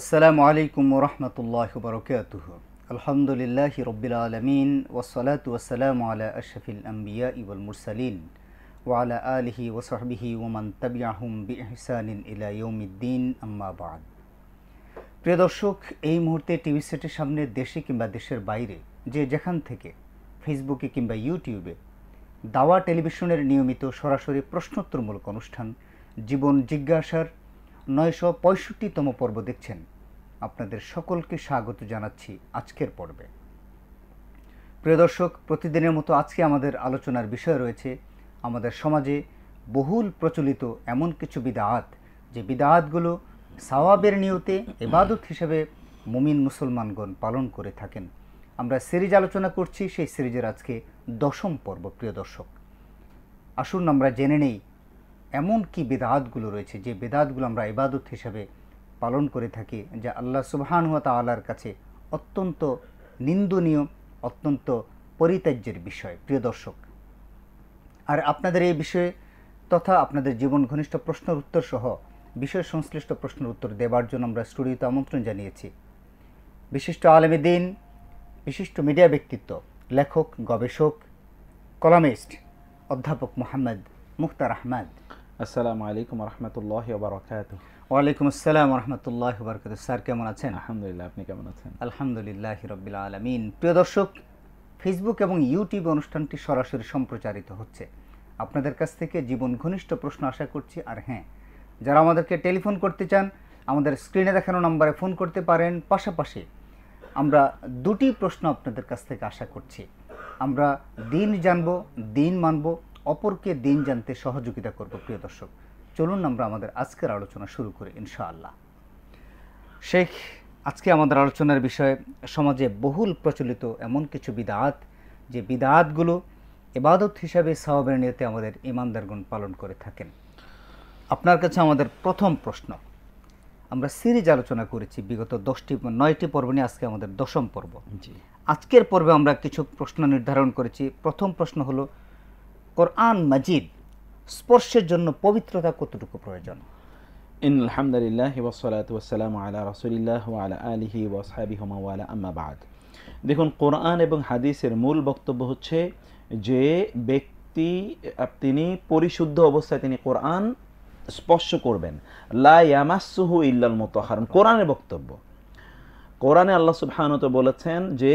আসসালামু আলাইকুম রহমতুল্লাহ বরকাতুহ আলহামদুলিল্লাহ রবিল আলমিন ওসলাত ওসালাম আলা আশফিল আম্বিয়া ইবুল মুরসালিন ওয়ালা আলহি ওসহবিহি ওমান তাবিয়াহুম বি ইহসানিন ইলা আম্মাবাদ প্রিয় দর্শক এই মুহূর্তে টিভি সেটের সামনে দেশে কিংবা দেশের বাইরে যে যেখান থেকে ফেসবুকে কিংবা ইউটিউবে দাওয়া টেলিভিশনের নিয়মিত সরাসরি প্রশ্নোত্তরমূলক অনুষ্ঠান জীবন জিজ্ঞাসার নয়শো পঁয়ষট্টিতম পর্ব দেখছেন আপনাদের সকলকে স্বাগত জানাচ্ছি আজকের পর্বে প্রিয় দর্শক প্রতিদিনের মতো আজকে আমাদের আলোচনার বিষয় রয়েছে আমাদের সমাজে বহুল প্রচলিত এমন কিছু বিদাহাত যে বিদাহাতগুলো সাওয়াবের নিয়তে এবাদত হিসেবে মুমিন মুসলমানগণ পালন করে থাকেন আমরা সিরিজ আলোচনা করছি সেই সিরিজের আজকে দশম পর্ব প্রিয় দর্শক আসুন আমরা জেনে নেই এমন কি বেদাতগুলো রয়েছে যে বেদাতগুলো আমরা ইবাদত হিসাবে পালন করে থাকি যা আল্লাহ হাত আল্লাহর কাছে অত্যন্ত নিন্দনীয় অত্যন্ত পরিত্যাজ্যের বিষয় প্রিয় দর্শক আর আপনাদের এই বিষয়ে তথা আপনাদের জীবন ঘনিষ্ঠ প্রশ্নের উত্তর সহ বিষয় সংশ্লিষ্ট প্রশ্নের উত্তর দেবার জন্য আমরা স্টুডিওতে আমন্ত্রণ জানিয়েছি বিশিষ্ট আলমী দিন বিশিষ্ট মিডিয়া ব্যক্তিত্ব লেখক গবেষক কলামিস্ট অধ্যাপক মোহাম্মদ মুখতার আহমেদ আসসালামু আলাইকুম রহমতুল্লাহ বারকাত ওয়ালাইকুম আসসালাম রহমতুল্লাহ বারকাত স্যার কেমন আছেন আলহামদুলিল্লাহ আপনি কেমন আছেন আলহামদুলিল্লাহ রবিল আলমিন প্রিয় দর্শক ফেসবুক এবং ইউটিউব অনুষ্ঠানটি সরাসরি সম্প্রচারিত হচ্ছে আপনাদের কাছ থেকে জীবন ঘনিষ্ঠ প্রশ্ন আশা করছি আর হ্যাঁ যারা আমাদেরকে টেলিফোন করতে চান আমাদের স্ক্রিনে দেখানো নম্বরে ফোন করতে পারেন পাশাপাশি আমরা দুটি প্রশ্ন আপনাদের কাছ থেকে আশা করছি আমরা দিন জানব দিন মানব অপরকে দিন জানতে সহযোগিতা করব প্রিয় দর্শক চলুন আমরা আমাদের আজকের আলোচনা শুরু করি ইনশাআল্লাহ শেখ আজকে আমাদের আলোচনার বিষয় সমাজে বহুল প্রচলিত এমন কিছু বিদাত যে বিদাতগুলো এবাদত হিসাবে সাহবের নিয়তে আমাদের ইমানদারগণ পালন করে থাকেন আপনার কাছে আমাদের প্রথম প্রশ্ন আমরা সিরিজ আলোচনা করেছি বিগত দশটি নয়টি পর্ব নিয়ে আজকে আমাদের দশম পর্ব আজকের পর্বে আমরা কিছু প্রশ্ন নির্ধারণ করেছি প্রথম প্রশ্ন হলো কোরআন মাজিদ স্পর্শের জন্য পবিত্রতা কতটুকু প্রয়োজন ইন আলহামদুলিল্লাহ ওসলাত ওসালাম আলা রসুলিল্লাহ আলা আলিহি ওয়াসাবি হুমাওয়ালা আম্মাবাদ দেখুন কোরআন এবং হাদিসের মূল বক্তব্য হচ্ছে যে ব্যক্তি তিনি পরিশুদ্ধ অবস্থায় তিনি কোরআন স্পর্শ করবেন লা ইয়ামাসুহু ইল্লাল মোতাহারণ কোরআনের বক্তব্য কোরআনে আল্লাহ সুবহানত বলেছেন যে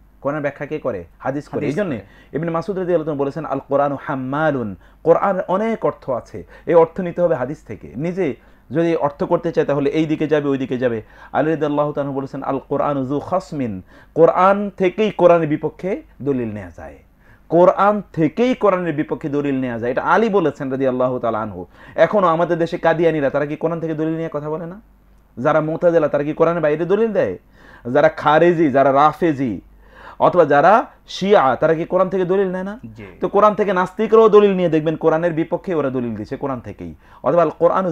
কোরআন ব্যাখ্যা কে করে হাদিস করে এই জন্য এমনি মাসুদ রাজি আল্লাহ বলেছেন আল কোরআন হাম্মালুন কোরআন অনেক অর্থ আছে এই অর্থ নিতে হবে হাদিস থেকে নিজে যদি অর্থ করতে চায় তাহলে এই দিকে যাবে ওই দিকে যাবে আলিদ আল্লাহ তানহু বলেছেন আল কোরআন জু খাসমিন কোরআন থেকেই কোরআনের বিপক্ষে দলিল নেওয়া যায় কোরআন থেকেই কোরআনের বিপক্ষে দলিল নেওয়া যায় এটা আলী বলেছেন রাজি আল্লাহ তাল আনহু এখনও আমাদের দেশে কাদিয়ানিরা তারা কি কোরআন থেকে দলিল নিয়ে কথা বলে না যারা মোতাজেলা তারা কি কোরআনের বাইরে দলিল দেয় যারা খারেজি যারা রাফেজি অথবা যারা শিয়া তারা কি কোরআন থেকে দলিল নেয় না তো কোরআন থেকে নাস্তিকরাও দলিল নিয়ে দেখবেন কোরআনের বিপক্ষে ওরা দলিল দিচ্ছে কোরআন থেকেই অথবা আল কোরআন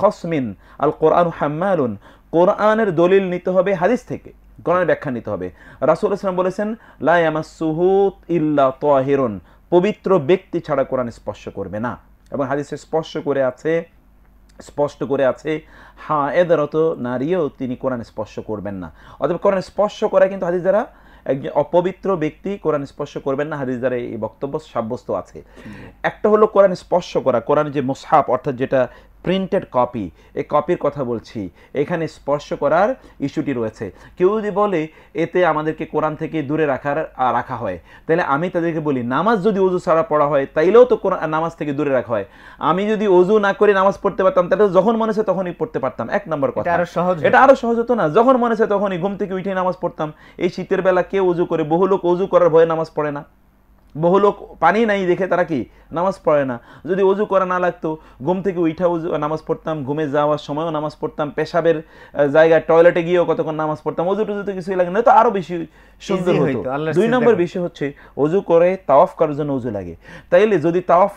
হসমিন আল কোরআন হাম্মালুন কোরআনের দলিল নিতে হবে হাদিস থেকে কোরআনের ব্যাখ্যা নিতে হবে রাসুল ইসলাম বলেছেন লায়ামাসুহুত ইল্লা তোয়াহিরুন পবিত্র ব্যক্তি ছাড়া কোরআন স্পর্শ করবে না এবং হাদিসে স্পর্শ করে আছে স্পষ্ট করে আছে হা এদারত নারীও তিনি কোরআন স্পর্শ করবেন না অথবা কোরআন স্পর্শ করা কিন্তু হাদিস দ্বারা একজন অপবিত্র ব্যক্তি কোরআন স্পর্শ করবেন না হাদিস দ্বারা এই বক্তব্য সাব্যস্ত আছে একটা হলো কোরআন স্পর্শ করা কোরআন যে মোসাফ অর্থাৎ যেটা প্রিন্টেড কপি এই কপির কথা বলছি এখানে স্পর্শ করার ইস্যুটি রয়েছে কেউ যদি বলে এতে আমাদেরকে কোরআন থেকে দূরে রাখার রাখা হয় তাহলে আমি তাদেরকে বলি নামাজ যদি অজু ছাড়া পড়া হয় তাইলেও তো কোরআন নামাজ থেকে দূরে রাখা হয় আমি যদি অজু না করে নামাজ পড়তে পারতাম তাহলে যখন মনে হয় তখনই পড়তে পারতাম এক নম্বর কথা আরো সহজ এটা আরো সহজ হতো না যখন মনে হয় তখনই ঘুম থেকে উঠে নামাজ পড়তাম এই শীতের বেলা কেউ অজু করে বহু লোক অজু করার ভয়ে নামাজ পড়ে না বহু লোক পানি নাই দেখে তারা কি নামাজ পড়ে না যদি অজু করা না লাগতো ঘুম থেকে উঠা উজু নামাজ পড়তাম ঘুমে যাওয়ার সময়ও নামাজ পড়তাম পেশাবের জায়গায় টয়লেটে গিয়েও কতক্ষণ নামাজ পড়তাম অজু টুজু তো কিছুই লাগে না তো আরও বেশি সুন্দর হতো দুই নম্বর বিষয় হচ্ছে অজু করে তাওয়াফ করার জন্য অজু লাগে তাইলে যদি তাওয়াফ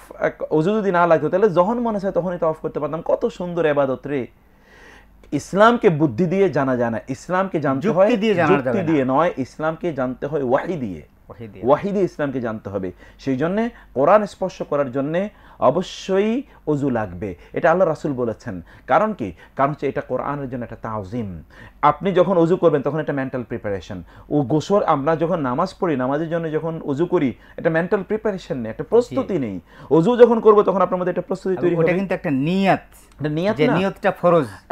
অজু যদি না লাগতো তাহলে যখন মনে হয় তখনই তাওয়াফ করতে পারতাম কত সুন্দর এবাদত রে ইসলামকে বুদ্ধি দিয়ে জানা যায় না ইসলামকে জানতে হয় দিয়ে নয় ইসলামকে জানতে হয় ওয়াহি দিয়ে ওয়াহিদে ইসলামকে জানতে হবে সেই জন্যে কোরআন স্পর্শ করার জন্যে অবশ্যই অজু লাগবে এটা আল্লাহ রাসুল বলেছেন কারণ কি কারণ হচ্ছে এটা কোরআনের জন্য একটা তাওজিম আপনি যখন উজু করবেন তখন এটা মেন্টাল প্রিপারেশন ও গোসর আমরা যখন নামাজ পড়ি নামাজের জন্য যখন উজু করি এটা মেন্টাল প্রিপারেশন নেই একটা প্রস্তুতি নেই অজু যখন করবো তখন আপনার মধ্যে একটা প্রস্তুতি তৈরি হবে কিন্তু একটা নিয়াত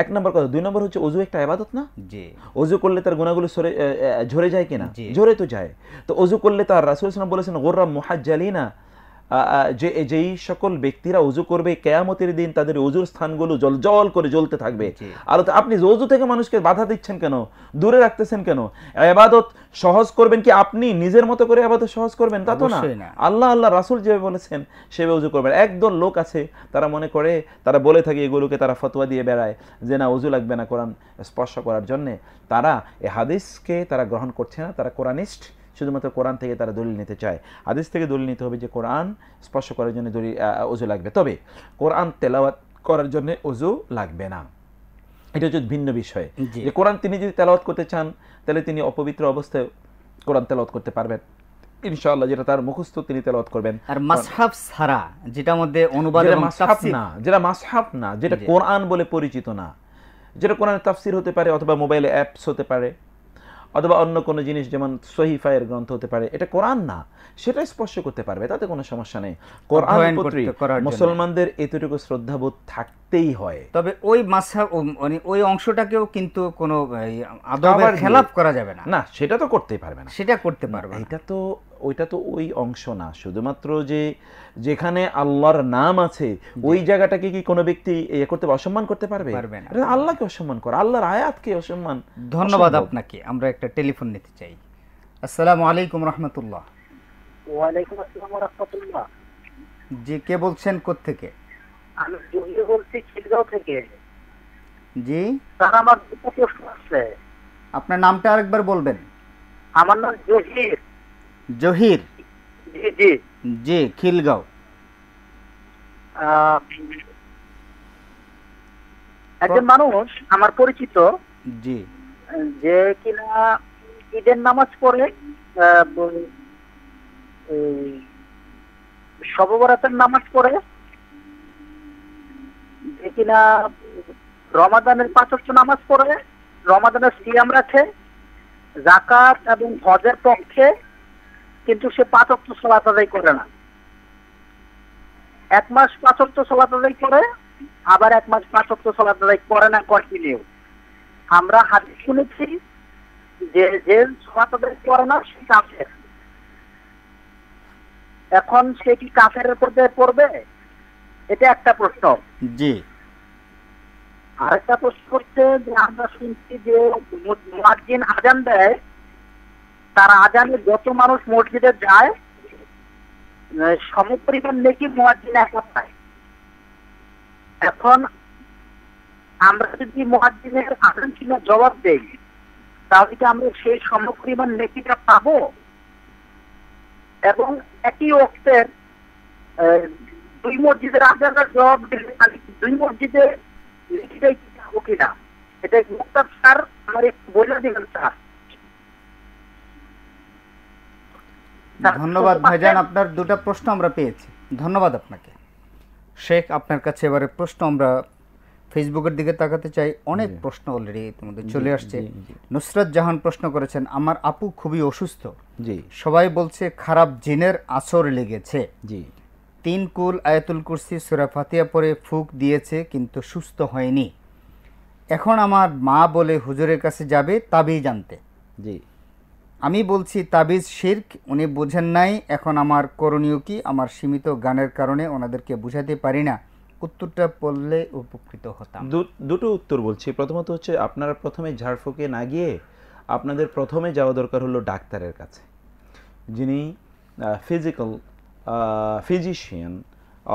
এক নম্বর কথা দুই নম্বর হচ্ছে অজু একটা ইবাদত না অজু করলে তার গুনাহগুলো সরে ঝরে যায় কিনা ঝরে তো যায় তো অজু করলে তার রাসুল ইসলাম বলেছেন গোর্রা মুহাজ্জালিনা যে যেই সকল ব্যক্তিরা উজু করবে কেয়ামতের দিন তাদের উজুর স্থানগুলো জল জল করে জ্বলতে থাকবে আর আপনি উজু থেকে মানুষকে বাধা দিচ্ছেন কেন দূরে রাখতেছেন কেন আবাদত সহজ করবেন কি আপনি নিজের মতো করে আবাদত সহজ করবেন তা তো না আল্লাহ আল্লাহ রাসুল যেভাবে বলেছেন সেভাবে উজু করবেন একদল লোক আছে তারা মনে করে তারা বলে থাকে এগুলোকে তারা ফতোয়া দিয়ে বেড়ায় যে না উজু লাগবে না কোরআন স্পর্শ করার জন্যে তারা এ হাদিসকে তারা গ্রহণ করছে না তারা কোরআনিস্ট শুধুমাত্র কোরআন থেকে তারা দলিল নিতে চায় আদেশ থেকে দলিল নিতে হবে যে কোরআন স্পর্শ করার জন্য দলিল অজু লাগবে তবে কোরআন তেলাওয়াত করার জন্য অজু লাগবে না এটা হচ্ছে ভিন্ন বিষয় যে কোরআন তিনি যদি তেলাওয়াত করতে চান তাহলে তিনি অপবিত্র অবস্থায় কোরআন তেলাওয়াত করতে পারবেন ইনশাআল্লাহ যেটা তার মুখস্থ তিনি তেলাওয়াত করবেন আর মাসহাব ছাড়া যেটা মধ্যে অনুবাদ মাসহাব না যেটা মাসহাব না যেটা কোরআন বলে পরিচিত না যেটা কোরআন তাফসির হতে পারে অথবা মোবাইলে অ্যাপস হতে পারে অথবা অন্য কোনো জিনিস যেমন সহিফায়ের গ্রন্থ হতে পারে এটা কোরআন না সেটা স্পর্শ করতে পারবে তাতে কোনো সমস্যা নেই কোরআন মুসলমানদের এতটুকু শ্রদ্ধাবোধ থাকতে করতেই হয় তবে ওই মাসা মানে ওই অংশটাকেও কিন্তু কোনো আদবের খেলাপ করা যাবে না না সেটা তো করতেই পারবে না সেটা করতে পারবে এটা তো ওইটা তো ওই অংশ না শুধুমাত্র যে যেখানে আল্লাহর নাম আছে ওই জায়গাটাকে কি কোনো ব্যক্তি ইয়ে করতে অসম্মান করতে পারবে আল্লাহকে অসম্মান করা আল্লাহর আয়াতকে অসম্মান ধন্যবাদ আপনাকে আমরা একটা টেলিফোন নিতে চাই আসসালামু আলাইকুম রহমতুল্লাহ ওয়ালাইকুম আসসালাম রহমতুল্লাহ জি কে বলছেন কোথেকে থেকে আমি বলছি খিলগাঁও থেকে জি স্যার আমার দুটো প্রশ্ন আছে আপনার নামটা আরেকবার বলবেন আমার নাম জহির জহির জি জি জি খিলগাঁও একজন মানুষ আমার পরিচিত জি যে কিনা ঈদের নামাজ পড়ে সববরাতের নামাজ পড়ে যে কিনা রমাদানের পাঁচষ্ট নামাজ পড়ে রমাদানের সিয়াম রাখে জাকাত এবং হজের পক্ষে কিন্তু সে পাঁচক্ত সলাত আদায় করে না এক মাস পাঁচক্ত সলাত আদায় করে আবার এক মাস পাঁচক্ত সলাত আদায় করে না কন্টিনিউ আমরা হাত শুনেছি যে যে সলাত আদায় করে না সে কাফের এখন সে কি কাফের পর্যায়ে পড়বে এটা একটা প্রশ্ন জি আরেকটা প্রশ্ন হচ্ছে যে আমরা শুনছি যে মুয়াজ্জিন আজান দেয় তার আজানে যত মানুষ মসজিদে যায় সমপরিমাণ নেকি মুয়াজ্জিন একা পায় এখন আমরা যদি মুয়াজ্জিনের আজান শুনে জবাব দেই তাহলে কি আমরা সেই সমপরিমাণ নেকিটা পাবো এবং একই অক্তের দুই মসজিদের আসার জবাব দিলে দুই মসজিদে কি থাকবো কিনা এটা মুক্তার স্যার আমার একটু বলে দিবেন স্যার ধন্যবাদ ভাইজান আপনার দুটা প্রশ্ন আমরা পেয়েছি ধন্যবাদ আপনাকে শেখ আপনার কাছে এবারে প্রশ্ন আমরা ফেসবুকের দিকে তাকাতে চাই অনেক প্রশ্ন অলরেডি তোমাদের চলে আসছে নুসরাত জাহান প্রশ্ন করেছেন আমার আপু খুবই অসুস্থ জি সবাই বলছে খারাপ জিনের আসর লেগেছে জি তিন কুল আয়াতুল কুরসি সুরা ফাতিয়া পরে ফুক দিয়েছে কিন্তু সুস্থ হয়নি এখন আমার মা বলে হুজুরের কাছে যাবে তাবিজ জানতে জি আমি বলছি তাবিজ শির্ক উনি বোঝেন নাই এখন আমার করণীয় কি আমার সীমিত গানের কারণে ওনাদেরকে বুঝাতে পারি না উত্তরটা পড়লে উপকৃত হতাম দুটো উত্তর বলছি প্রথমত হচ্ছে আপনারা প্রথমে ঝাড়ফুঁকে না গিয়ে আপনাদের প্রথমে যাওয়া দরকার হলো ডাক্তারের কাছে যিনি ফিজিক্যাল ফিজিশিয়ান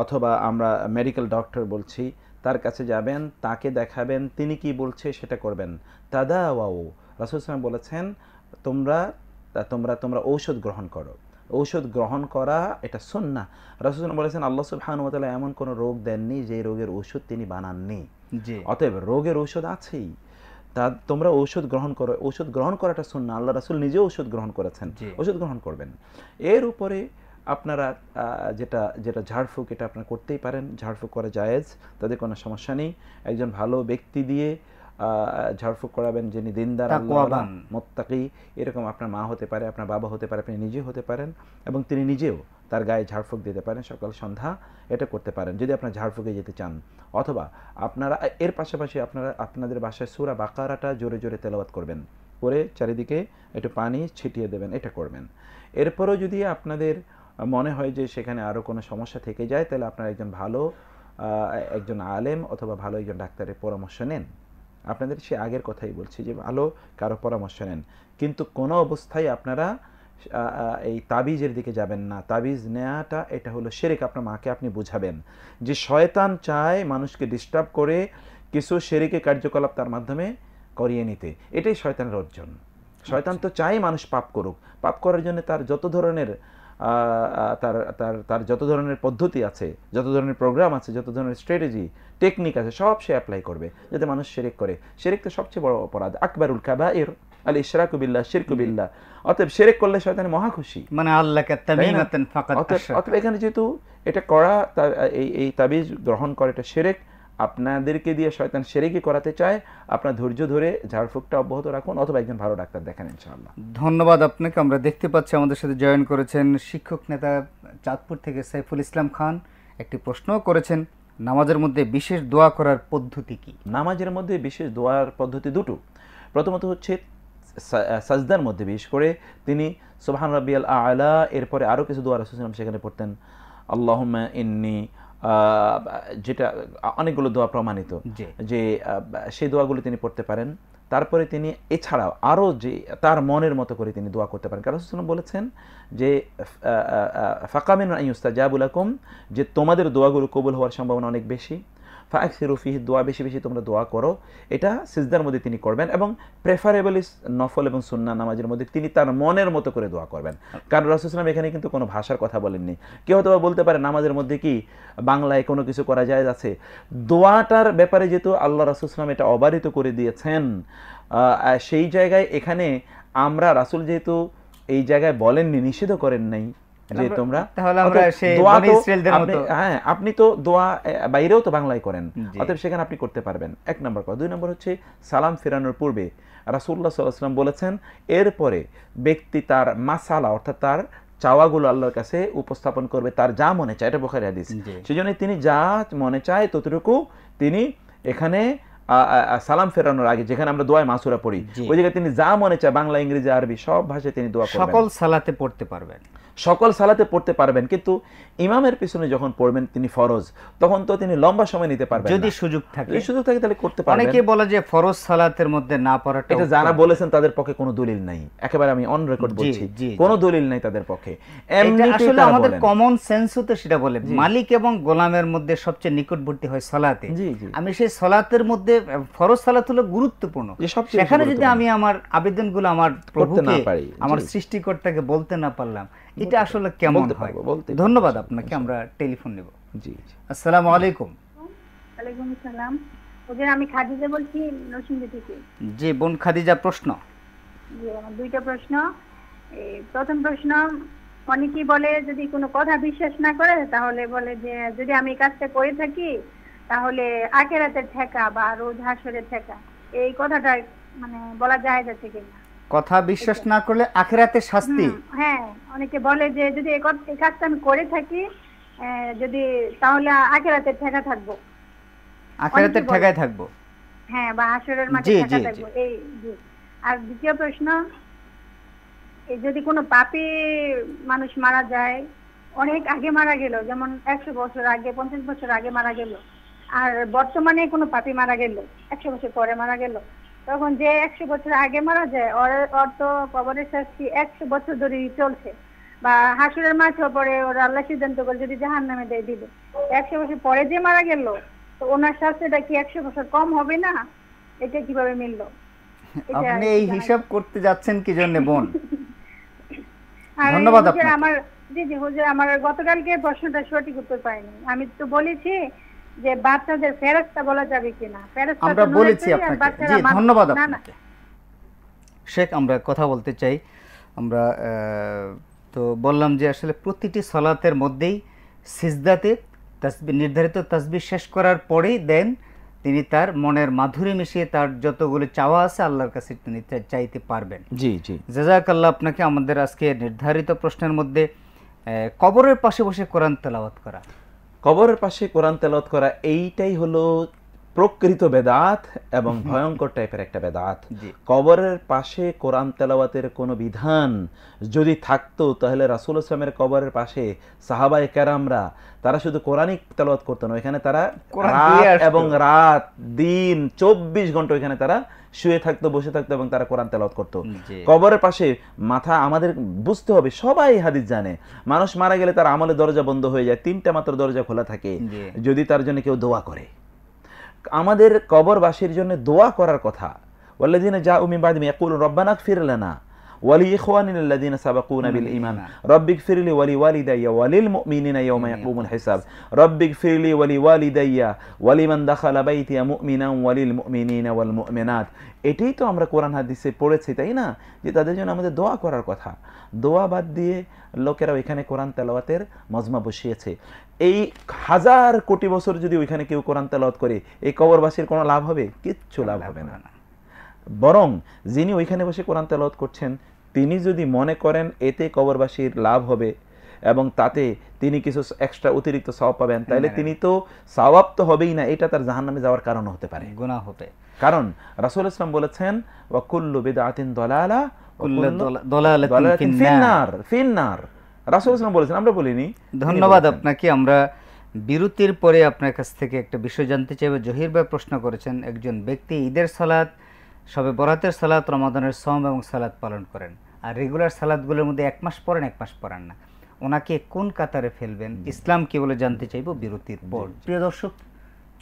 অথবা আমরা মেডিকেল ডক্টর বলছি তার কাছে যাবেন তাকে দেখাবেন তিনি কি বলছে সেটা করবেন তাদা ওয়াও রাসুল ইসলাম বলেছেন তোমরা তোমরা তোমরা ঔষধ গ্রহণ করো ঔষধ গ্রহণ করা এটা না রাসুল বলেছেন আল্লাহ সুবাহানুতালা এমন কোনো রোগ দেননি যে রোগের ঔষধ তিনি বানাননি অতএব রোগের ঔষধ আছেই তা তোমরা ঔষধ গ্রহণ করো ঔষধ গ্রহণ করাটা শুননা আল্লাহ রাসুল নিজে ঔষধ গ্রহণ করেছেন ঔষধ গ্রহণ করবেন এর উপরে আপনারা যেটা যেটা ঝাড়ফুঁক এটা আপনারা করতেই পারেন ঝাড়ফুঁক করা জায়েজ তাদের কোনো সমস্যা নেই একজন ভালো ব্যক্তি দিয়ে ঝাড়ফুঁক করাবেন যিনি দিনদার মোত্তাকি এরকম আপনার মা হতে পারে আপনার বাবা হতে পারে আপনি নিজে হতে পারেন এবং তিনি নিজেও তার গায়ে ঝাড়ফুঁক দিতে পারেন সকাল সন্ধ্যা এটা করতে পারেন যদি আপনার ঝাড়ফুঁকে যেতে চান অথবা আপনারা এর পাশাপাশি আপনারা আপনাদের বাসায় সুরা বাকারাটা জোরে জোরে তেলাবাত করবেন করে চারিদিকে একটু পানি ছিটিয়ে দেবেন এটা করবেন এরপরও যদি আপনাদের মনে হয় যে সেখানে আরও কোনো সমস্যা থেকে যায় তাহলে আপনার একজন ভালো একজন আলেম অথবা ভালো একজন ডাক্তারের পরামর্শ নেন আপনাদের সে আগের কথাই বলছি যে ভালো কারো পরামর্শ নেন কিন্তু কোনো অবস্থায় আপনারা এই তাবিজের দিকে যাবেন না তাবিজ নেয়াটা এটা হলো শেরেক আপনার মাকে আপনি বুঝাবেন যে শয়তান চায় মানুষকে ডিস্টার্ব করে কিছু শেরেকে কার্যকলাপ তার মাধ্যমে করিয়ে নিতে এটাই শয়তানের অর্জন শয়তান আচ্ছা। তো চায় মানুষ পাপ করুক পাপ করার জন্য তার যত ধরনের তার তার তার যত ধরনের পদ্ধতি আছে যত ধরনের প্রোগ্রাম আছে যত ধরনের স্ট্র্যাটেজি টেকনিক আছে সব সে অ্যাপ্লাই করবে যাতে মানুষ শেরেক করে শেরেক তো সবচেয়ে বড় অপরাধ আকবরুল কাবা এর আল ইশরাকুবিল্লাহ শিরকুবিল্লাহ অতএব শেরেক করলে শয়তান মহা খুশি মানে আল্লাহকে তামিমাতান ফাকাত অতএব এখানে যেহেতু এটা করা এই এই তাবিজ গ্রহণ করে এটা শেরেক আপনাদেরকে দিয়ে শয়তান সেরেকি করাতে চায় আপনার ধৈর্য ধরে ঝাড়ফুঁকটা অব্যাহত রাখুন অথবা একজন ভালো ডাক্তার দেখান ইনশাআল্লাহ ধন্যবাদ আপনাকে আমরা দেখতে পাচ্ছি আমাদের সাথে জয়েন করেছেন শিক্ষক নেতা চাঁদপুর থেকে সাইফুল ইসলাম খান একটি প্রশ্ন করেছেন নামাজের মধ্যে বিশেষ দোয়া করার পদ্ধতি কি নামাজের মধ্যে বিশেষ দোয়ার পদ্ধতি দুটো প্রথমত হচ্ছে সাজদার মধ্যে বিশেষ করে তিনি সোহান রাবিয়াল আলা এরপরে আরও কিছু দোয়া সেখানে পড়তেন আল্লাহ ইন্নি যেটা অনেকগুলো দোয়া প্রমাণিত যে সেই দোয়াগুলো তিনি পড়তে পারেন তারপরে তিনি এছাড়াও আরও যে তার মনের মতো করে তিনি দোয়া করতে পারেন কারণ সুসলাম বলেছেন যে ফাকামিন ইউস্তা আকুম যে তোমাদের দোয়াগুলো কবুল হওয়ার সম্ভাবনা অনেক বেশি ফাইভ ফিহ দোয়া বেশি বেশি তোমরা দোয়া করো এটা সিজদার মধ্যে তিনি করবেন এবং প্রেফারেবল নফল এবং সুন্না নামাজের মধ্যে তিনি তার মনের মতো করে দোয়া করবেন কারণ রসুলাম এখানে কিন্তু কোনো ভাষার কথা বলেননি কেউ হয়তো বলতে পারে নামাজের মধ্যে কি বাংলায় কোনো কিছু করা যায় আছে দোয়াটার ব্যাপারে যেহেতু আল্লাহ রসুলাম এটা অবারিত করে দিয়েছেন সেই জায়গায় এখানে আমরা রাসুল যেহেতু এই জায়গায় বলেননি নিষেধ করেন নাই যে তোমরা তাহলে আমরা সেই ইসরায়েলদের মতো হ্যাঁ আপনি তো দোয়া বাইরেও তো বাংলায় করেন অতএব সেখানে আপনি করতে পারবেন এক নম্বর কথা দুই নম্বর হচ্ছে সালাম ফেরানোর পূর্বে রাসুল্লাহ বলেছেন এরপরে ব্যক্তি তার মাসালা অর্থাৎ তার চাওয়াগুলো আল্লাহর কাছে উপস্থাপন করবে তার যা মনে চায় এটা বোখারি হাদিস জন্য তিনি যা মনে চায় ততটুকু তিনি এখানে সালাম ফেরানোর আগে যেখানে আমরা দোয়ায় মাসুরা পড়ি ওই জায়গায় তিনি যা মনে চায় বাংলা ইংরেজি আরবি সব ভাষায় তিনি দোয়া সকল সালাতে পড়তে পারবেন সকল সালাতে পড়তে পারবেন কিন্তু ইমামের পিছনে যখন পড়বেন তিনি ফরজ তখন তো তিনি লম্বা সময় নিতে পারবেন যদি সুযোগ থাকে এই সুযোগ থাকে তাহলে করতে পারবেন অনেকে বলে যে ফরজ সালাতের মধ্যে না পড়াটা এটা যারা বলেছেন তাদের পক্ষে কোনো দলিল নাই একেবারে আমি অন রেকর্ড বলছি কোনো দলিল নাই তাদের পক্ষে এমনি আসলে আমাদের কমন সেন্সও তো সেটা বলে মালিক এবং গোলামের মধ্যে সবচেয়ে নিকটবর্তী হয় সালাতে আমি সেই সালাতের মধ্যে ফরজ সালাত হলো গুরুত্বপূর্ণ সেখানে যদি আমি আমার আবেদনগুলো আমার প্রভুকে আমার সৃষ্টিকর্তাকে বলতে না পারলাম এটা আসলে কেমন হয় বলতে ধন্যবাদ আপনাকে আমরা টেলিফোন নেব জি আসসালামু আলাইকুম ওয়ালাইকুম ওদের আমি খাদিজা বলছি নরসিংদী থেকে জি বোন খাদিজা প্রশ্ন দুইটা প্রশ্ন প্রথম প্রশ্ন অনেকেই বলে যদি কোনো কথা বিশ্বাস না করে তাহলে বলে যে যদি আমি কাজটা করে থাকি তাহলে আখেরাতে ঠেকা বা রোজ হাসরে ঠেকা এই কথাটা মানে বলা যায় যাচ্ছে কিনা কথা বিশ্বাস না করলে আখেরাতে শাস্তি হ্যাঁ অনেকে বলে যে যদি এই কাজটা আমি করে থাকি যদি তাহলে আখেরাতে ঠেকা থাকবো আখেরাতে ঠেকায় থাকবো হ্যাঁ বা হাসরের মাঠে ঠেকা থাকবো এই আর দ্বিতীয় প্রশ্ন যদি কোনো পাপে মানুষ মারা যায় অনেক আগে মারা গেল যেমন একশো বছর আগে পঞ্চাশ বছর আগে মারা গেল আর বর্তমানে কোনো পাপি মারা গেল একশো বছর পরে মারা গেল তখন যে একশো বছর আগে মারা যায় ওর তো কবরের শাস্তি একশো বছর ধরে চলছে বা হাসুরের মাছ পরে ওর আল্লাহ সিদ্ধান্ত করে যদি জাহান নামে দেয় দিবে একশো বছর পরে যে মারা গেল তো ওনার শাস্তিটা কি একশো বছর কম হবে না এটা কিভাবে মিললো আপনি এই হিসাব করতে যাচ্ছেন কি জন্য বোন ধন্যবাদ আপনাকে আমার জি জি হুজুর আমার গতকালকে প্রশ্নটা সঠিক উত্তর পাইনি আমি তো বলেছি যে বাচ্চাদের ফেরস্তা বলা যাবে কিনা ফেরস্তা আমরা বলেছি আপনাকে জি ধন্যবাদ আপনাকে শেখ আমরা কথা বলতে চাই আমরা তো বললাম যে আসলে প্রতিটি সলাতের মধ্যেই সিজদাতে তাসবি নির্ধারিত তাসবি শেষ করার পরেই দেন তিনি তার মনের মাধুরী মিশিয়ে তার যতগুলো চাওয়া আছে আল্লাহর কাছে তিনি চাইতে পারবেন জি জি জাজাকাল্লাহ আপনাকে আমাদের আজকে নির্ধারিত প্রশ্নের মধ্যে কবরের পাশে বসে কোরআন তেলাওয়াত করা কবরের পাশে কোরআন তেলত করা এইটাই হলো প্রকৃত বেদাত এবং ভয়ঙ্কর টাইপের একটা বেদাত কবরের পাশে কোরআন তেলাওয়াতের কোনো বিধান যদি থাকতো তাহলে রাসুল ইসলামের কবরের পাশে সাহাবাই ক্যারামরা তারা শুধু কোরআনিক তেলাওয়াত করতো না ওইখানে তারা এবং রাত দিন চব্বিশ ঘন্টা ওইখানে তারা শুয়ে থাকতো বসে থাকতো এবং তারা কোরআন তেলাওয়াত করতো কবরের পাশে মাথা আমাদের বুঝতে হবে সবাই হাদিস জানে মানুষ মারা গেলে তার আমলে দরজা বন্ধ হয়ে যায় তিনটা মাত্র দরজা খোলা থাকে যদি তার জন্য কেউ দোয়া করে আমাদের কবরবাসীর জন্য দোয়া করার কথা দিনে যা উমি বাদমি রব্বানাক ফিরলে না ওয়ালি ইখওয়ানিল্লাযিনা সাবাকুনা বিল ঈমান রব্বিক ফিরলি ওয়ালি ওয়ালিদাইয়া ওয়ালিল মুমিনিনা ইয়াওমা ইয়াকুমুল হিসাব রব্বিক ফিরলি ওয়ালি ওয়ালিদাইয়া ওয়ালিমান দাখালা বাইতিয়া মুমিনান ওয়ালিল ওয়াল এটাই তো আমরা কোরআন হাদিসে পড়েছি তাই না যে তাদের জন্য আমাদের দোয়া করার কথা দোয়া বাদ দিয়ে লোকেরা ওইখানে কোরআন তেলাওয়াতের মজমা বসিয়েছে এই হাজার কোটি বছর যদি ওইখানে কেউ কোরআন তেলাওয়াত করে এই কবরবাসীর কোনো লাভ হবে কিচ্ছু লাভ হবে না বরং যিনি ওইখানে বসে কোরআন তেলাওয়াত করছেন তিনি যদি মনে করেন এতে কবরবাসীর লাভ হবে এবং তাতে তিনি কিছু এক্সট্রা অতিরিক্ত সওয়াব পাবেন তাহলে তিনি তো সওয়াব তো হবেই না এটা তার নামে যাওয়ার কারণ হতে পারে গুণা হতে কারণ রাসুল ইসলাম বলেছেন ওয়াকুল্লু দলালা আমরা বলিনি ধন্যবাদ আপনাকে আমরা বিরতির পরে আপনার কাছ থেকে একটা বিষয় জানতে চাইব জহির ভাই প্রশ্ন করেছেন একজন ব্যক্তি ঈদের সালাত সবে বরাতের সালাত রমাদানের সম এবং সালাদ পালন করেন আর রেগুলার সালাদগুলোর মধ্যে এক মাস পড়েন এক মাস পরেন না ওনাকে কোন কাতারে ফেলবেন ইসলাম কি বলে জানতে চাইব বিরতির পর প্রিয় দর্শক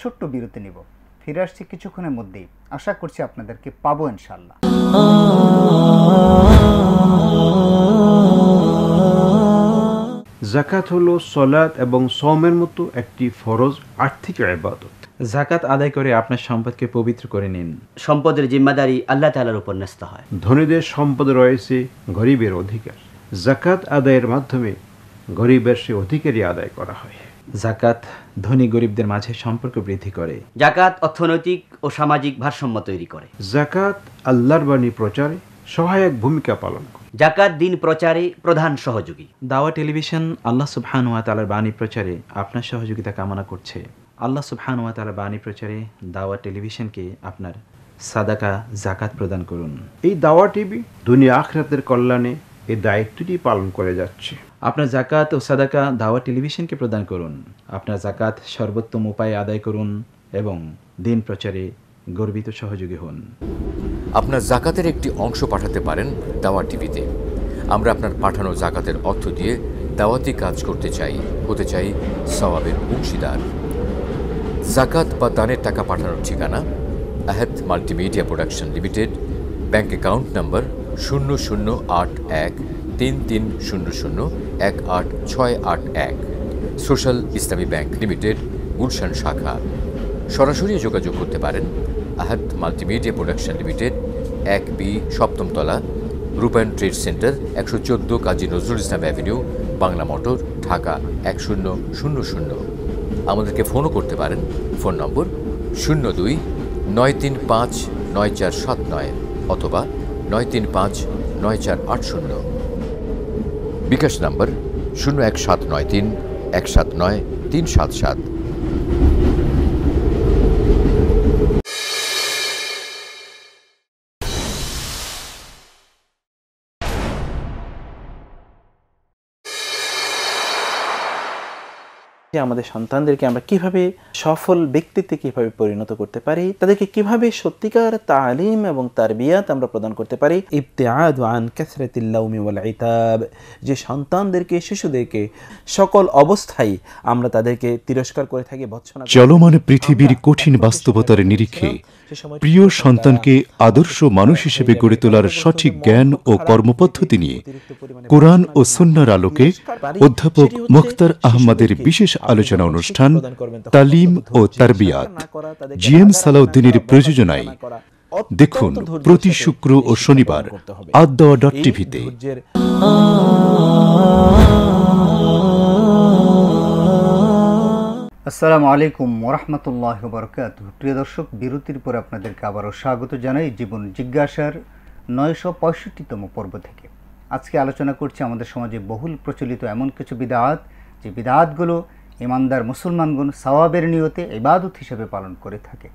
ছোট্ট বিরতি নিব ফিরে আসছি কিছুক্ষণের মধ্যেই আশা করছি আপনাদেরকে পাবো ইনশাল্লাহ জাকাত হলো সলাদ এবং সমের মতো একটি ফরজ আর্থিক আবাদত জাকাত আদায় করে আপনার সম্পদকে পবিত্র করে নিন সম্পদের জিম্মাদারি আল্লাহ তালার উপর ন্যস্ত হয় ধনীদের সম্পদ রয়েছে গরিবের অধিকার জাকাত আদায়ের মাধ্যমে গরিবের সে অধিকারই আদায় করা হয় জাকাত ধনী গরিবদের মাঝে সম্পর্ক বৃদ্ধি করে জাকাত অর্থনৈতিক ও সামাজিক ভারসাম্য তৈরি করে জাকাত আল্লাহর বাণী প্রচারে সহায়ক ভূমিকা পালন করে জাকাত দিন প্রচারে প্রধান সহযোগী দাওয়া টেলিভিশন আল্লাহ সুবহান ওয়া তালার বাণী প্রচারে আপনার সহযোগিতা কামনা করছে আল্লাহ সুবহানুয়া তালা বাণী প্রচারে দাওয়া টেলিভিশনকে আপনার সাদাকা জাকাত প্রদান করুন এই দাওয়া টিভি দুনিয়া আখরাতের কল্যাণে এই দায়িত্বটি পালন করে যাচ্ছে আপনার জাকাত ও সাদাকা দাওয়া টেলিভিশনকে প্রদান করুন আপনার জাকাত সর্বোত্তম উপায়ে আদায় করুন এবং দিন প্রচারে গর্বিত সহযোগী হন আপনার জাকাতের একটি অংশ পাঠাতে পারেন দাওয়া টিভিতে আমরা আপনার পাঠানো জাকাতের অর্থ দিয়ে দাওয়াতি কাজ করতে চাই হতে চাই সওয়াবের অংশীদার জাকাত বা দানের টাকা পাঠানোর ঠিকানা Ahad multimedia production limited bank account number শূন্য শূন্য আট এক তিন তিন শূন্য শূন্য এক আট ছয় আট এক সোশ্যাল ইসলামী ব্যাংক লিমিটেড গুলশান শাখা সরাসরি যোগাযোগ করতে পারেন আহাত মাল্টিমিডিয়া প্রোডাকশন লিমিটেড এক বি সপ্তমতলা রূপায়ণ ট্রেড সেন্টার একশো চোদ্দো কাজী নজরুল ইসলাম অ্যাভিনিউ বাংলা মোটর ঢাকা এক শূন্য শূন্য শূন্য আমাদেরকে ফোনও করতে পারেন ফোন নম্বর শূন্য দুই নয় তিন পাঁচ নয় চার সাত নয় অথবা নয় তিন পাঁচ নয় চার আট শূন্য বিকাশ নম্বর শূন্য এক সাত নয় তিন এক সাত নয় তিন সাত সাত যে আমাদের সন্তানদেরকে আমরা কিভাবে সফল ব্যক্তিত্বে কিভাবে পরিণত করতে পারি তাদেরকে কিভাবে সত্যিকার তালিম এবং তার বিয়াত আমরা প্রদান করতে পারি ইবতেআদ ইতাব যে সন্তানদেরকে শিশুদেরকে সকল অবস্থায় আমরা তাদেরকে তিরস্কার করে থাকি চলমান পৃথিবীর কঠিন বাস্তবতার নিরিখে প্রিয় সন্তানকে আদর্শ মানুষ হিসেবে গড়ে তোলার সঠিক জ্ঞান ও কর্মপদ্ধতি নিয়ে কোরআন ও সুন্নার আলোকে অধ্যাপক মুখতার আহমদের বিশেষ আলোচনা অনুষ্ঠান তালিম ও তারবিয়াত জি এম সালাউদ্দিনের প্রযোজনায় দেখুন প্রতি শুক্র ও শনিবার আদ্দা ডট টিভিতে আসসালামু আলাইকুম ওরহমতুল্লাহ বরকাত প্রিয় দর্শক বিরতির পর আপনাদেরকে আবারও স্বাগত জানাই জীবন জিজ্ঞাসার নয়শো পঁয়ষট্টিতম পর্ব থেকে আজকে আলোচনা করছি আমাদের সমাজে বহুল প্রচলিত এমন কিছু বিদাত যে বিদাতগুলো ইমানদার মুসলমানগণ সওয়াবের নিয়তে ইবাদত হিসেবে পালন করে থাকে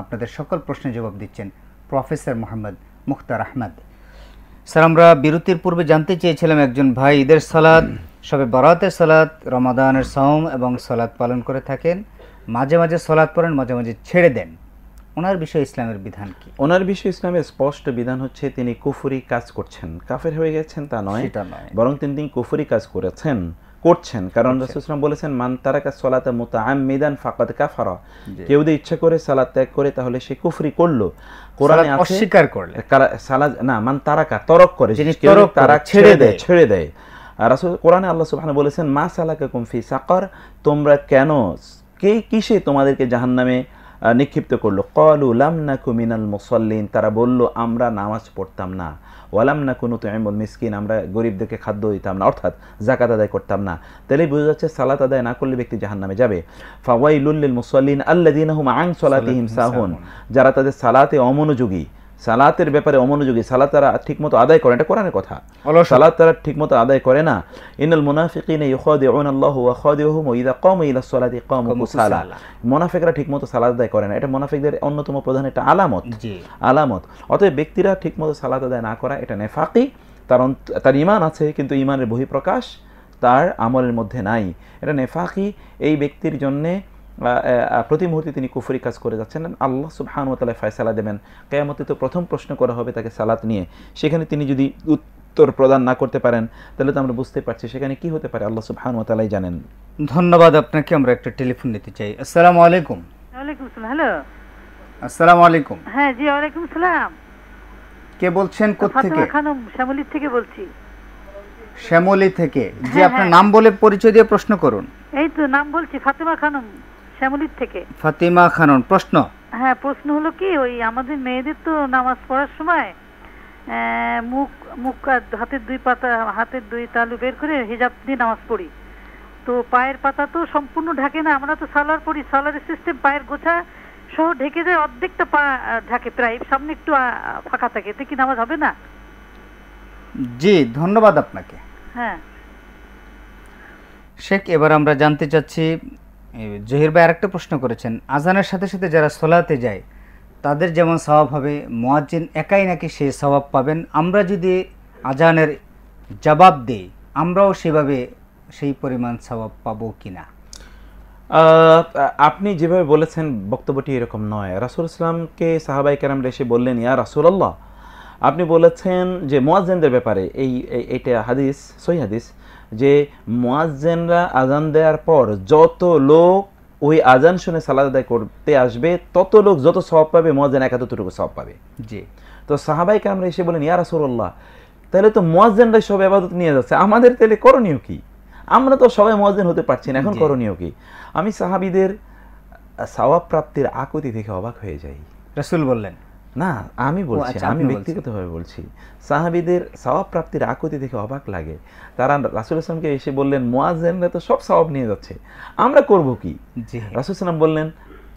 আপনাদের সকল প্রশ্নের জবাব দিচ্ছেন প্রফেসর মোহাম্মদ মুখতার আহমদ স্যার আমরা বিরতির পূর্বে জানতে চেয়েছিলাম একজন ভাই ঈদের সালাদ সবে বরাতের সালাদ রমাদানের সম এবং সালাদ পালন করে থাকেন মাঝে মাঝে সলাদ পড়েন মাঝে মাঝে ছেড়ে দেন ওনার বিষয়ে ইসলামের বিধান কি ওনার বিষয়ে ইসলামের স্পষ্ট বিধান হচ্ছে তিনি কুফুরি কাজ করছেন কাফের হয়ে গেছেন তা নয় বরং তিনি কুফুরি কাজ করেছেন করছেন কারণ রাসুলাম বলেছেন মান তারাকা সলাতে মোতাহাম মিদান ফাকাদ কাফারা কেউ যদি ইচ্ছা করে সালাদ ত্যাগ করে তাহলে সে কুফরি করলো কোরআনে অস্বীকার করলে সালাদ না মান তারাকা তরক করে তারা ছেড়ে দেয় ছেড়ে দেয় রাসুল কোরআনে আল্লাহ সুবহান বলেছেন মা সালাকা কুমফি সাকর তোমরা কেন কে কিসে তোমাদেরকে জাহান্নামে নিক্ষিপ্ত করলো কলু না কুমিনাল মুসল্লিন তারা বলল আমরা নামাজ পড়তাম না ওয়ালাম না কোনো তেমন মিসকিন আমরা গরিবদেরকে খাদ্য দিতাম না অর্থাৎ জাকাত আদায় করতাম না তাহলে বোঝা যাচ্ছে সালাত আদায় না করলে ব্যক্তি জাহান নামে যাবে ফাওয়াইলুল্লিল মুসল্লিন আল্লাদিন আং সলাতিহিম সাহুন যারা তাদের সালাতে অমনোযোগী সালাতের ব্যাপারে অমনোযোগী সালাত তারা ঠিকমতো আদায় করে এটা কোরআনের কথা সালাত তারা ঠিকমতো আদায় করে না ইনুল মুনাফিকিন ইউখাদিউন আল্লাহ ওয়া ইলা মুনাফিকরা ঠিকমতো সালাত আদায় করে না এটা মুনাফিকদের অন্যতম প্রধান একটা আলামত আলামত অতএব ব্যক্তিরা ঠিকমতো সালাত আদায় না করা এটা নেফাকি তার তার ইমান আছে কিন্তু ইমানের বহিঃপ্রকাশ তার আমলের মধ্যে নাই এটা নেফাকি এই ব্যক্তির জন্যে প্রতি মুহূর্তে তিনি কুফরি কাজ করে যাচ্ছেন আল্লাহ সুবহানু তালা ফায়সালা দেবেন কেয়ামতে তো প্রথম প্রশ্ন করা হবে তাকে সালাত নিয়ে সেখানে তিনি যদি উত্তর প্রদান না করতে পারেন তাহলে তো আমরা বুঝতে পারছি সেখানে কি হতে পারে আল্লাহ সুবহান তালাই জানেন ধন্যবাদ আপনাকে আমরা একটা টেলিফোন নিতে চাই আলাইকুম আসসালাম আলাইকুম হ্যাঁ জি ওয়ালাইকুম সালাম কে বলছেন কোথা থেকে খানম শ্যামলী থেকে বলছি শ্যামলী থেকে জি হ্যাঁ, আপনার হ্যাঁ। নাম বলে পরিচয় দিয়ে প্রশ্ন করুন এই তো নাম বলছি ফাতেমা খানম শ্যামলির থেকে ফাতিমা খানন প্রশ্ন হ্যাঁ প্রশ্ন হলো কি ওই আমাদের মেয়েদের তো নামাজ পড়ার সময় মুখ মুখ হাতের দুই পাতা হাতের দুই তালু বের করে হিজাব দিয়ে নামাজ পড়ি তো পায়ের পাতা তো সম্পূর্ণ ঢাকে না আমরা তো সালার পড়ি সালারের সিস্টেম পায়ের গোছা সহ ঢেকে যায় অর্ধেকটা পা ঢাকে প্রায় সামনে একটু ফাঁকা থাকে এতে কি নামাজ হবে না জি ধন্যবাদ আপনাকে হ্যাঁ শেখ এবার আমরা জানতে চাচ্ছি জহির ভাই আরেকটা প্রশ্ন করেছেন আজানের সাথে সাথে যারা সোলাতে যায় তাদের যেমন স্বভাব হবে মোয়াজ্জিন একাই নাকি সে স্বভাব পাবেন আমরা যদি আজানের জবাব দিই আমরাও সেভাবে সেই পরিমাণ স্বভাব পাবো কিনা আপনি যেভাবে বলেছেন বক্তব্যটি এরকম নয় রাসুল ইসলামকে সাহাবাই কেরাম এসে বললেন ইয়া রাসুলাল্লাহ আপনি বলেছেন যে মোয়াজ্জেনদের ব্যাপারে এই এটা হাদিস সই হাদিস যে মোয়াজ্জেনরা আজান দেওয়ার পর যত লোক ওই আজান শুনে সালাদ আদায় করতে আসবে তত লোক যত সব পাবে মোয়াজ্জেন একাত্তরটুকু সব পাবে জি তো সাহাবাই আমরা এসে বলেন ইয়ার রাসুল্লাহ তাহলে তো মোয়াজ্জেনরাই সব আবাদত নিয়ে যাচ্ছে আমাদের তাহলে করণীয় কি আমরা তো সবাই মোয়াজ্জেন হতে পারছি না এখন করণীয় কি আমি সাহাবিদের সওয়াব প্রাপ্তির আকুতি থেকে অবাক হয়ে যাই রসুল বললেন না আমি বলছি আচ্ছা, আমি ব্যক্তিগতভাবে বলছি সাহাবিদের সওয়াব প্রাপ্তির আকুতি দেখে অবাক লাগে তারা রাসুল ইসলামকে এসে বললেন মোয়াজেনরা তো সব স্বভাব নিয়ে যাচ্ছে আমরা করব কি রাসুল ইসলাম বললেন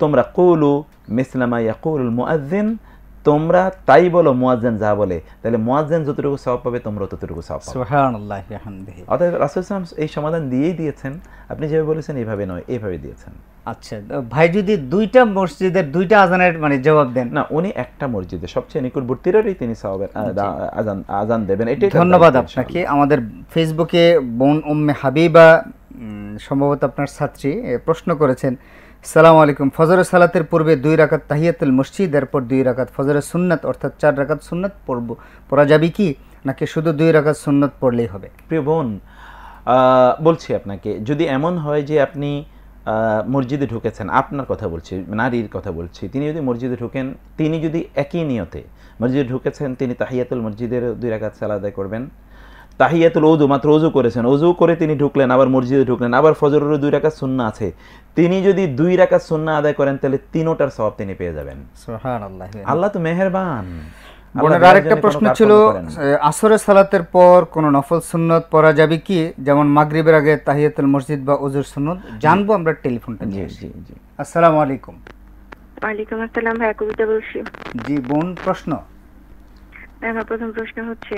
তোমরা কৌলু মিসলামা কৌল মোয়াজেন তোমরা তাই বলো মোয়াজ্জেন যা বলে তাহলে মোয়াজ্জেন যতটুকু সব পাবে তোমরা ততটুকু সব অর্থাৎ এই সমাধান দিয়েই দিয়েছেন আপনি যেভাবে বলেছেন এইভাবে নয় এইভাবে দিয়েছেন আচ্ছা ভাই যদি দুইটা মসজিদের দুইটা আজানের মানে জবাব দেন না উনি একটা মসজিদে সবচেয়ে নিকটবর্তীরারই তিনি সাহাবের আচ্ছা। আজান আজান দেবেন এটাই ধন্যবাদ আপনাকে আমাদের ফেসবুকে বোন উম্মে হাবিবা সম্ভবত আপনার ছাত্রী প্রশ্ন করেছেন সালাম আলাইকুম ফজর সালাতের পূর্বে দুই রাকাত তাহিয়াতুল মসজিদ এরপর দুই রাকাত ফজর সুন্নত অর্থাৎ চার রাকাত সুন্নত পড়ব পড়া যাবে কি নাকি শুধু দুই রাকাত সুন্নত পড়লেই হবে প্রিয় বোন বলছি আপনাকে যদি এমন হয় যে আপনি মসজিদে ঢুকেছেন আপনার কথা বলছি নারীর কথা বলছি তিনি যদি মসজিদে ঢুকেন তিনি যদি একই নিয়তে মসজিদে ঢুকেছেন তিনি তাহিয়াতুল মসজিদের দুই রাকাত সালাদায় করবেন তাহিয়াতুল ওজু মাত্র ওজু করেছেন ওজু করে তিনি ঢুকলেন আবার মসজিদে ঢুকলেন আবার ফজরেরও দুই রাখা শূন্য আছে তিনি যদি দুই রাখা শূন্য আদায় করেন তাহলে তিনোটার স্বভাব তিনি পেয়ে যাবেন আল্লাহ তো মেহরবান আরেকটা প্রশ্ন ছিল আসরের সালাতের পর কোন নফল সুন্নত পড়া যাবে কি যেমন মাগরিবের আগে তাহিয়াতুল মসজিদ বা ওজুর সুন্নত জানবো আমরা টেলিফোনটা জি জি জি আসসালামু আলাইকুম ওয়ালাইকুম আসসালাম ভাই কবিতা বলছি জি বোন প্রশ্ন হ্যাঁ, আমার প্রথম প্রশ্ন হচ্ছে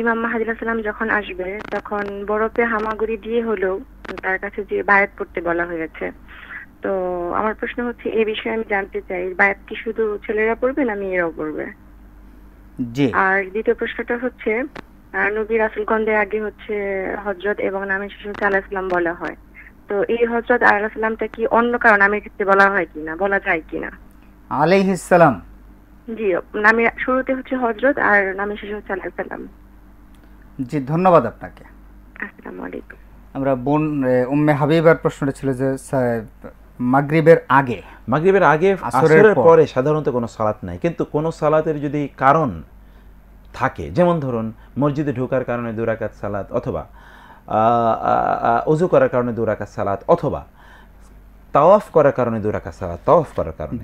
ইমাম মাহাদির যখন আসবে তখন বরফে হামাগুড়ি দিয়ে হলেও তার কাছে যে বায়াত পড়তে বলা হয়েছে তো আমার প্রশ্ন হচ্ছে এই বিষয়ে আমি জানতে চাই বায়াত কি শুধু ছেলেরা পড়বে না মেয়েরাও পড়বে আর দ্বিতীয় প্রশ্নটা হচ্ছে নবী রাসুলগঞ্জের আগে হচ্ছে হজরত এবং নামের শেষে হচ্ছে ইসলাম বলা হয় তো এই হজরত আলাহ ইসলামটা কি অন্য কারণ নামের ক্ষেত্রে বলা হয় কিনা বলা যায় কিনা আলাইহিস সালাম জি নামে শুরুতে হচ্ছে হজরত আর নামে শেষে হচ্ছে আল জি ধন্যবাদ আপনাকে আসসালামু আলাইকুম আমরা বোন উম্মে হাবিবার প্রশ্নটা ছিল যে মাগরিবের আগে মাগরিবের আগে আসরের পরে সাধারণত কোনো সালাত নাই কিন্তু কোনো সালাতের যদি কারণ থাকে যেমন ধরুন মসজিদে ঢোকার কারণে দুরাকাত সালাত অথবা উজু করার কারণে দুরাকাত সালাত অথবা তাওয়াফ করার কারণে দুরাকাত সালাত তাওয়াফ করার কারণে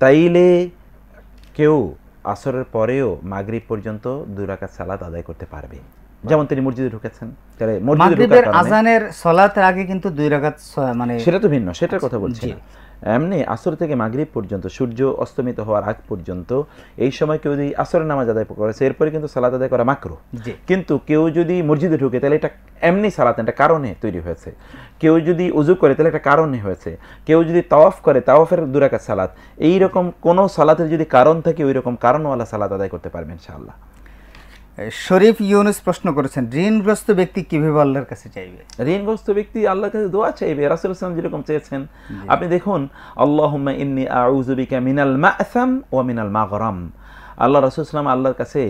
তাইলে কেউ আসরের পরেও মাগরিব পর্যন্ত দুরাকাত সালাত আদায় করতে পারবে যেমন তিনি মসজিদে ঢুকেছেন তাহলে মসজিদের আজানের সলাতের আগে কিন্তু দুই রাকাত মানে সেটা তো ভিন্ন সেটার কথা বলছি এমনি আসর থেকে মাগরীব পর্যন্ত সূর্য অস্তমিত হওয়ার আগ পর্যন্ত এই সময় কেউ যদি আসরের নামাজ আদায় করেছে এরপরে কিন্তু সালাদ আদায় করা মাকরো কিন্তু কেউ যদি মসজিদে ঢুকে তাহলে এটা এমনি সালাত এটা কারণে তৈরি হয়েছে কেউ যদি উজু করে তাহলে একটা কারণে হয়েছে কেউ যদি তাওয়াফ করে তাওয়াফের দুরাকার সালাত এইরকম কোনো সালাতের যদি কারণ থাকে ওই রকম কারণওয়ালা সালাত আদায় করতে পারবেন ইনশাআল্লাহ শরীফ ইউনুস প্রশ্ন করেছেন ঋণগ্রস্ত ব্যক্তি কিভাবে আল্লাহর কাছে চাইবে ঋণগ্রস্ত ব্যক্তি আল্লাহর কাছে দোয়া চাইবে রাসুল ইসলাম যেরকম চেয়েছেন আপনি দেখুন আল্লাহ ইন্নি আউজুবিকা মিনাল মাসাম ও মিনাল মাগরাম আল্লাহ রাসুল ইসলাম আল্লাহর কাছে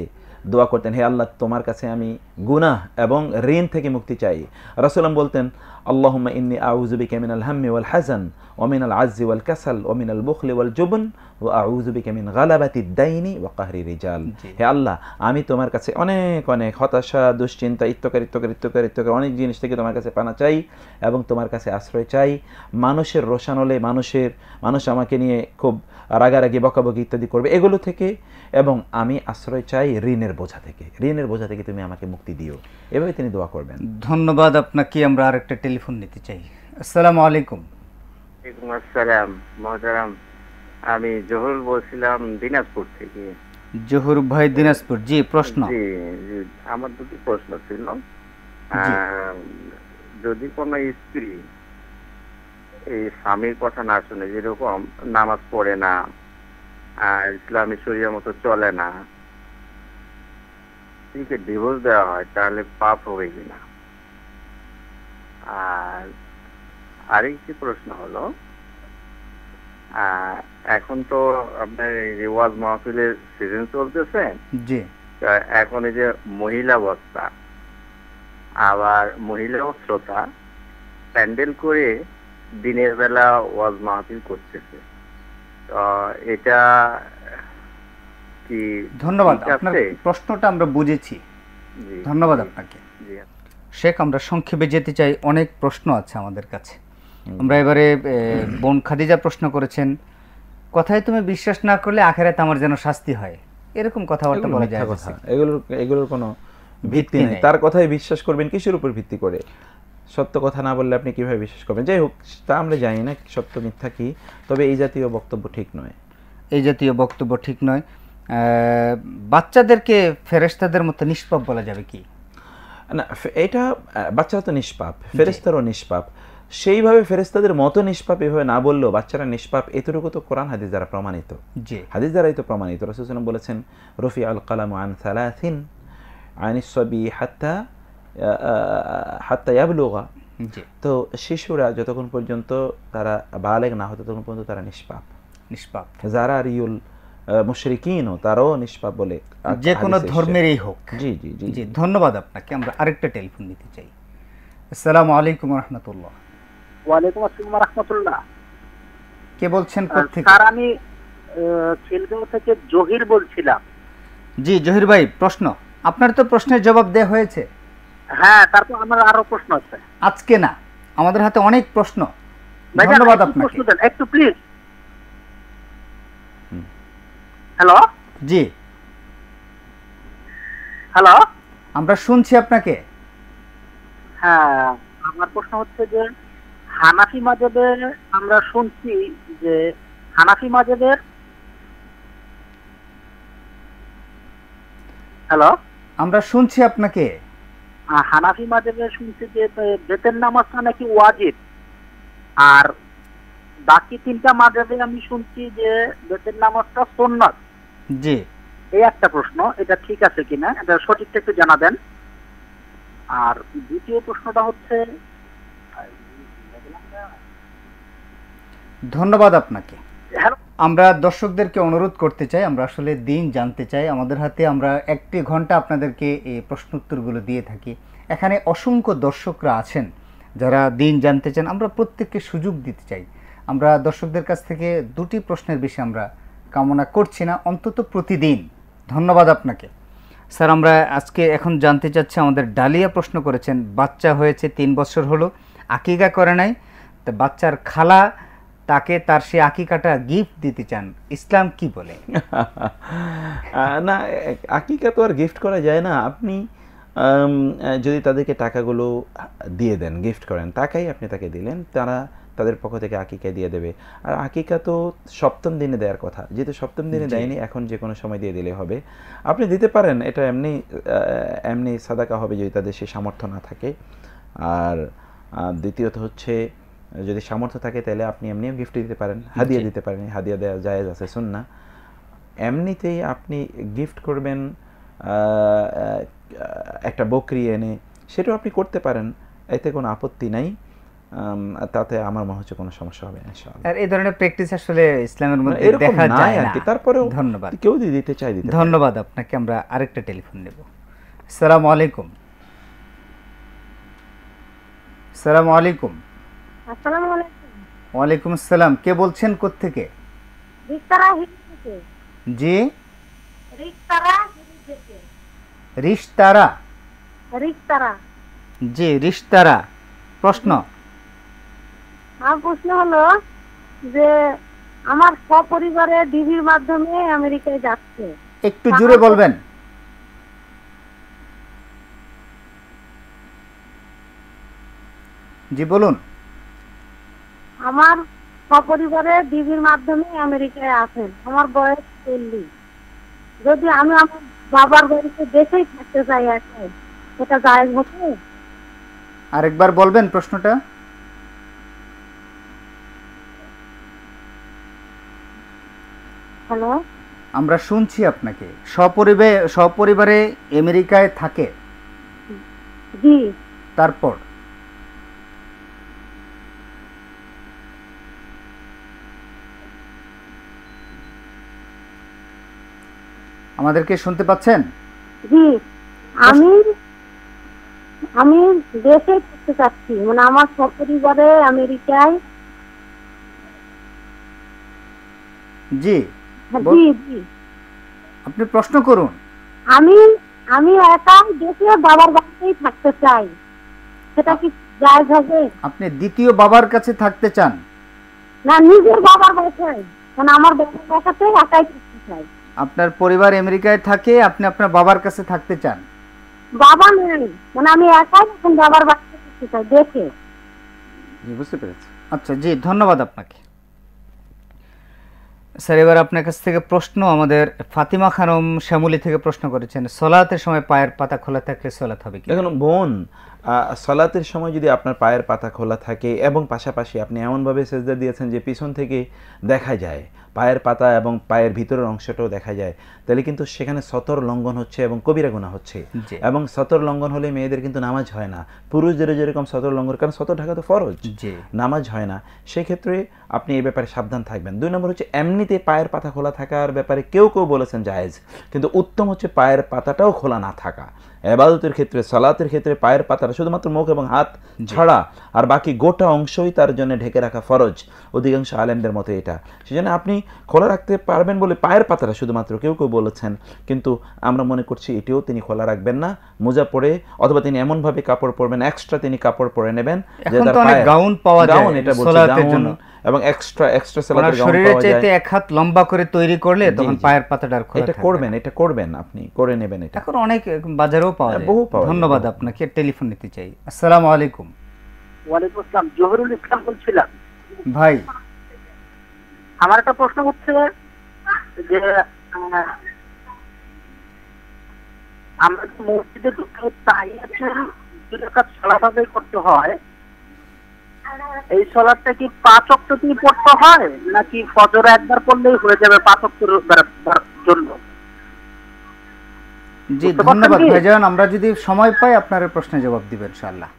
দোয়া করতেন হে আল্লাহ তোমার কাছে আমি গুনাহ এবং ঋণ থেকে মুক্তি চাই রাসুলাম বলতেন আল্লাহম্মা ইন্নি আউজুবিকা মিনাল হাম্মি ওয়াল হাজান মিনাল আজি ওয়াল কাসাল মিনাল বুখলি ওয়াল জুবন গালাবাতি আল্লাহ আমি তোমার কাছে অনেক অনেক হতাশা দুশ্চিন্তা ইত্যকার ইত্যকার ইত্যকার ইত্যকার অনেক জিনিস থেকে তোমার কাছে পানা চাই এবং তোমার কাছে আশ্রয় চাই মানুষের রোশানলে মানুষের মানুষ আমাকে নিয়ে খুব রাগারাগি বকাবকি ইত্যাদি করবে এগুলো থেকে এবং আমি আশ্রয় চাই ঋণের বোঝা থেকে ঋণের বোঝা থেকে তুমি আমাকে মুক্তি দিও এভাবে তিনি দোয়া করবেন ধন্যবাদ আপনাকে আমরা আরেকটা টেলিফোন নিতে চাই আসসালামু আলাইকুম আসসালাম আমি জহুর বলছিলাম দিনাজপুর থেকে জহুর ভাই দিনাজপুর জি প্রশ্ন জি আমার দুটি প্রশ্ন ছিল যদি কোনো স্ত্রী এই স্বামীর কথা না শুনে যেরকম নামাজ পড়ে না ইসলামী শরীরের মতো চলে না স্ত্রীকে ডিভোর্স দেওয়া হয় তাহলে পাপ হবে কিনা আর আরেকটি প্রশ্ন হলো এখন তো আপনার রিওয়াজ মাহফিলের সিজন চলতেছে জি এখন এই যে মহিলা বস্তা আবার মহিলা শ্রোতা প্যান্ডেল করে দিনের বেলা ওয়াজ মাহফিল করতেছে এটা কি ধন্যবাদ আপনার প্রশ্নটা আমরা বুঝেছি ধন্যবাদ আপনাকে শেখ আমরা সংক্ষেপে যেতে চাই অনেক প্রশ্ন আছে আমাদের কাছে আমরা এবারে বোন খাদিজা প্রশ্ন করেছেন কথায় তুমি বিশ্বাস না করলে আখেরাতে আমার যেন শাস্তি হয় এরকম কথাবার্তা বলা যায় কথা এগুলোর এগুলোর কোনো ভিত্তি নেই তার কথায় বিশ্বাস করবেন কিসের উপর ভিত্তি করে সত্য কথা না বললে আপনি কিভাবে বিশ্বাস করবেন যাই হোক তা আমরা জানি না সত্য মিথ্যা কি তবে এই জাতীয় বক্তব্য ঠিক নয় এই জাতীয় বক্তব্য ঠিক নয় বাচ্চাদেরকে ফেরেস্তাদের মতো নিষ্পাপ বলা যাবে কি না এটা বাচ্চারা তো নিষ্পাপ ফেরেস্তারও নিষ্পাপ সেইভাবে ফেরেস্তাদের মতো নিষ্পাপ এভাবে না বললেও বাচ্চারা নিষ্পাপ এতটুকু তো কোরআন হাদিস দ্বারা প্রমাণিত জি হাদিস দ্বারাই তো প্রমাণিত রসুলাম বলেছেন রফি আল কালাম আন সালাহিন আনিসবি হাত্তা হাত্তা ইয়াবলুগা তো শিশুরা যতক্ষণ পর্যন্ত তারা বালেগ না হতো ততক্ষণ পর্যন্ত তারা নিষ্পাপ নিষ্পাপ যারা রিউল মুশরিকিনও তারাও নিষ্পাপ বলে যে কোনো ধর্মেরই হোক জি জি জি ধন্যবাদ আপনাকে আমরা আরেকটা টেলিফোন নিতে চাই আসসালামু আলাইকুম রহমতুল্লাহ ওয়ালাইকুম আসসালাম কে বলছেন আমি থেকে জহির বলছিলাম জি জহির ভাই প্রশ্ন আপনার তো প্রশ্নের জবাব দেওয়া হয়েছে হ্যাঁ তারপর আমার আরো প্রশ্ন আছে আজকে না আমাদের হাতে অনেক প্রশ্ন ধন্যবাদ আপনাকে একটু প্লিজ হ্যালো জি হ্যালো আমরা শুনছি আপনাকে হ্যাঁ আমার প্রশ্ন হচ্ছে যে হানাফি মাজেদের আমরা শুনছি যে হানাফি মাজেদের হ্যালো আমরা শুনছি আপনাকে হানাফি মাজেদে শুনছি যে বেতের নামাজটা নাকি ওয়াজিব আর বাকি তিনটা মাজেদে আমি শুনছি যে বেতের নামাজটা সোননাথ জি এই একটা প্রশ্ন এটা ঠিক আছে কিনা এটা সঠিকটা একটু জানাবেন আর দ্বিতীয় প্রশ্নটা হচ্ছে ধন্যবাদ আপনাকে আমরা দর্শকদেরকে অনুরোধ করতে চাই আমরা আসলে দিন জানতে চাই আমাদের হাতে আমরা একটি ঘন্টা আপনাদেরকে এই প্রশ্ন উত্তরগুলো দিয়ে থাকি এখানে অসংখ্য দর্শকরা আছেন যারা দিন জানতে চান আমরা প্রত্যেককে সুযোগ দিতে চাই আমরা দর্শকদের কাছ থেকে দুটি প্রশ্নের বেশি আমরা কামনা করছি না অন্তত প্রতিদিন ধন্যবাদ আপনাকে স্যার আমরা আজকে এখন জানতে চাচ্ছি আমাদের ডালিয়া প্রশ্ন করেছেন বাচ্চা হয়েছে তিন বছর হলো আকিগা করে নাই তা বাচ্চার খালা তাকে তার সে আকিকাটা গিফট দিতে চান ইসলাম কি বলে না আকিকা তো আর গিফট করা যায় না আপনি যদি তাদেরকে টাকাগুলো দিয়ে দেন গিফট করেন টাকাই আপনি তাকে দিলেন তারা তাদের পক্ষ থেকে আকিকা দিয়ে দেবে আর আকিকা তো সপ্তম দিনে দেওয়ার কথা যেহেতু সপ্তম দিনে দেয়নি এখন যে কোনো সময় দিয়ে দিলে হবে আপনি দিতে পারেন এটা এমনি এমনি সাদাকা হবে যদি তাদের সে সামর্থ্য না থাকে আর দ্বিতীয়ত হচ্ছে যদি সামর্থ্য থাকে তাহলে আপনি এমনিও গিফট দিতে পারেন হাদিয়া দিতে পারেন হাদিয়া দেওয়া জায়েজ আছে না এমনিতেই আপনি গিফট করবেন একটা বকরি এনে সেটাও আপনি করতে পারেন এতে কোনো আপত্তি নাই তাতে আমার মনে হচ্ছে কোনো সমস্যা হবে না আর এই ধরনের প্র্যাকটিস আসলে ইসলামের মধ্যে দেখা যায় আর কি তারপরেও ধন্যবাদ কেউ দিতে চাই দিতে ধন্যবাদ আপনাকে আমরা আরেকটা টেলিফোন নেব সালাম আলাইকুম সালাম আলাইকুম আসসালামু আলাইকুম ওয়ালাইকুম আসসালাম কে বলছেন কোথা থেকে থেকে জি থেকে জি প্রশ্ন প্রশ্ন হলো যে আমার সপরিবারে ডিভির মাধ্যমে আমেরিকায় যাচ্ছে একটু জোরে বলবেন জি বলুন আমার সপরিবারে দিদির মাধ্যমে আমেরিকায় আসেন আমার বয়স চল্লিশ যদি আমি আমার বাবার বাড়িতে দেশেই থাকতে চাই এখন সেটা যায় হতো আরেকবার বলবেন প্রশ্নটা হ্যালো আমরা শুনছি আপনাকে সপরিবারে সপরিবারে আমেরিকায় থাকে জি তারপর আমাদেরকে শুনতে পাচ্ছেন জি আমি আমি দেশে করতে চাচ্ছি মানে আমার সপরিবারে আমেরিকায় জি হ্যাঁ, জি জি আপনি প্রশ্ন করুন আমি আমি একা দেশে বাবার বাড়িতেই থাকতে চাই সেটা কি জায়েজ হবে আপনি দ্বিতীয় বাবার কাছে থাকতে চান না নিজের বাবার বাসায় মানে আমার বাবার বাসাতে একাই আপনার পরিবার আমেরিকায় থাকে আপনি আপনার বাবার কাছে থাকতে চান বাবা নেই মানে আমি একাই এখন বাবার বাড়িতে দেখে বুঝতে পেরেছি আচ্ছা জি ধন্যবাদ আপনাকে স্যার এবার আপনার কাছ থেকে প্রশ্ন আমাদের ফাতিমা খানম শ্যামলি থেকে প্রশ্ন করেছেন সলাতের সময় পায়ের পাতা খোলা থাকলে সলাত হবে কি দেখুন বোন সলাতের সময় যদি আপনার পায়ের পাতা খোলা থাকে এবং পাশাপাশি আপনি এমনভাবে সেজদা দিয়েছেন যে পিছন থেকে দেখা যায় পায়ের পাতা এবং পায়ের ভিতরের অংশটাও দেখা যায় তাহলে কিন্তু সেখানে সতর লঙ্ঘন হচ্ছে এবং কবিরা গুণা হচ্ছে এবং সতর লঙ্ঘন হলে মেয়েদের কিন্তু নামাজ হয় না পুরুষদের যেরকম সতর লঙ্ঘন কারণ সতর ঢাকা তো ফরজ নামাজ হয় না সেক্ষেত্রে আপনি এই ব্যাপারে সাবধান থাকবেন দুই নম্বর হচ্ছে এমনিতে পায়ের পাতা খোলা থাকার ব্যাপারে কেউ কেউ বলেছেন জায়েজ কিন্তু উত্তম হচ্ছে পায়ের পাতাটাও খোলা না থাকা এবাদতের ক্ষেত্রে সালাতের ক্ষেত্রে পায়ের পাতাটা শুধুমাত্র মুখ এবং হাত ছাড়া আর বাকি গোটা অংশই তার জন্য ঢেকে রাখা ফরজ অধিকাংশ আলেমদের মতে এটা সেজন্য আপনি খোলা রাখতে পারবেন বলে পায়ের পাতাটা শুধুমাত্র কেউ কেউ বলেছেন কিন্তু আমরা মনে করছি এটিও তিনি খোলা রাখবেন না মোজা পরে অথবা তিনি এমনভাবে কাপড় পরবেন এক্সট্রা তিনি কাপড় পরে নেবেন যে তার গাউন পাওয়া গাউন এটা বলছে এবং এক্সট্রা এক্সট্রা সেলার শরীরের চাইতে এক হাত লম্বা করে তৈরি করলে তখন পায়ের পাতাটা আর খোলা এটা করবেন এটা করবেন আপনি করে নেবেন এটা এখন অনেক বাজারেও পাওয়া হ্যাঁ, যায় বহু পাওয়া ধন্যবাদ আপনাকে টেলিফোন নিতে চাই আসসালামু আলাইকুম ওয়ালাইকুম আসসালাম জহুরুল ইসলাম বলছিলাম ভাই আমার একটা প্রশ্ন হচ্ছে যে আমরা মসজিদে ঢুকতে তাই আছে দুটো কাজ আলাদাভাবে করতে হয় এই সলাদটা কি পাঁচ অক্ট কি পড়তে হয় নাকি ফজর একবার পড়লেই হয়ে যাবে পাঁচ অক্টের জন্য জি ধন্যবাদ ভাইজান আমরা যদি সময় পাই আপনার প্রশ্নের জবাব দিব ইনশাআল্লাহ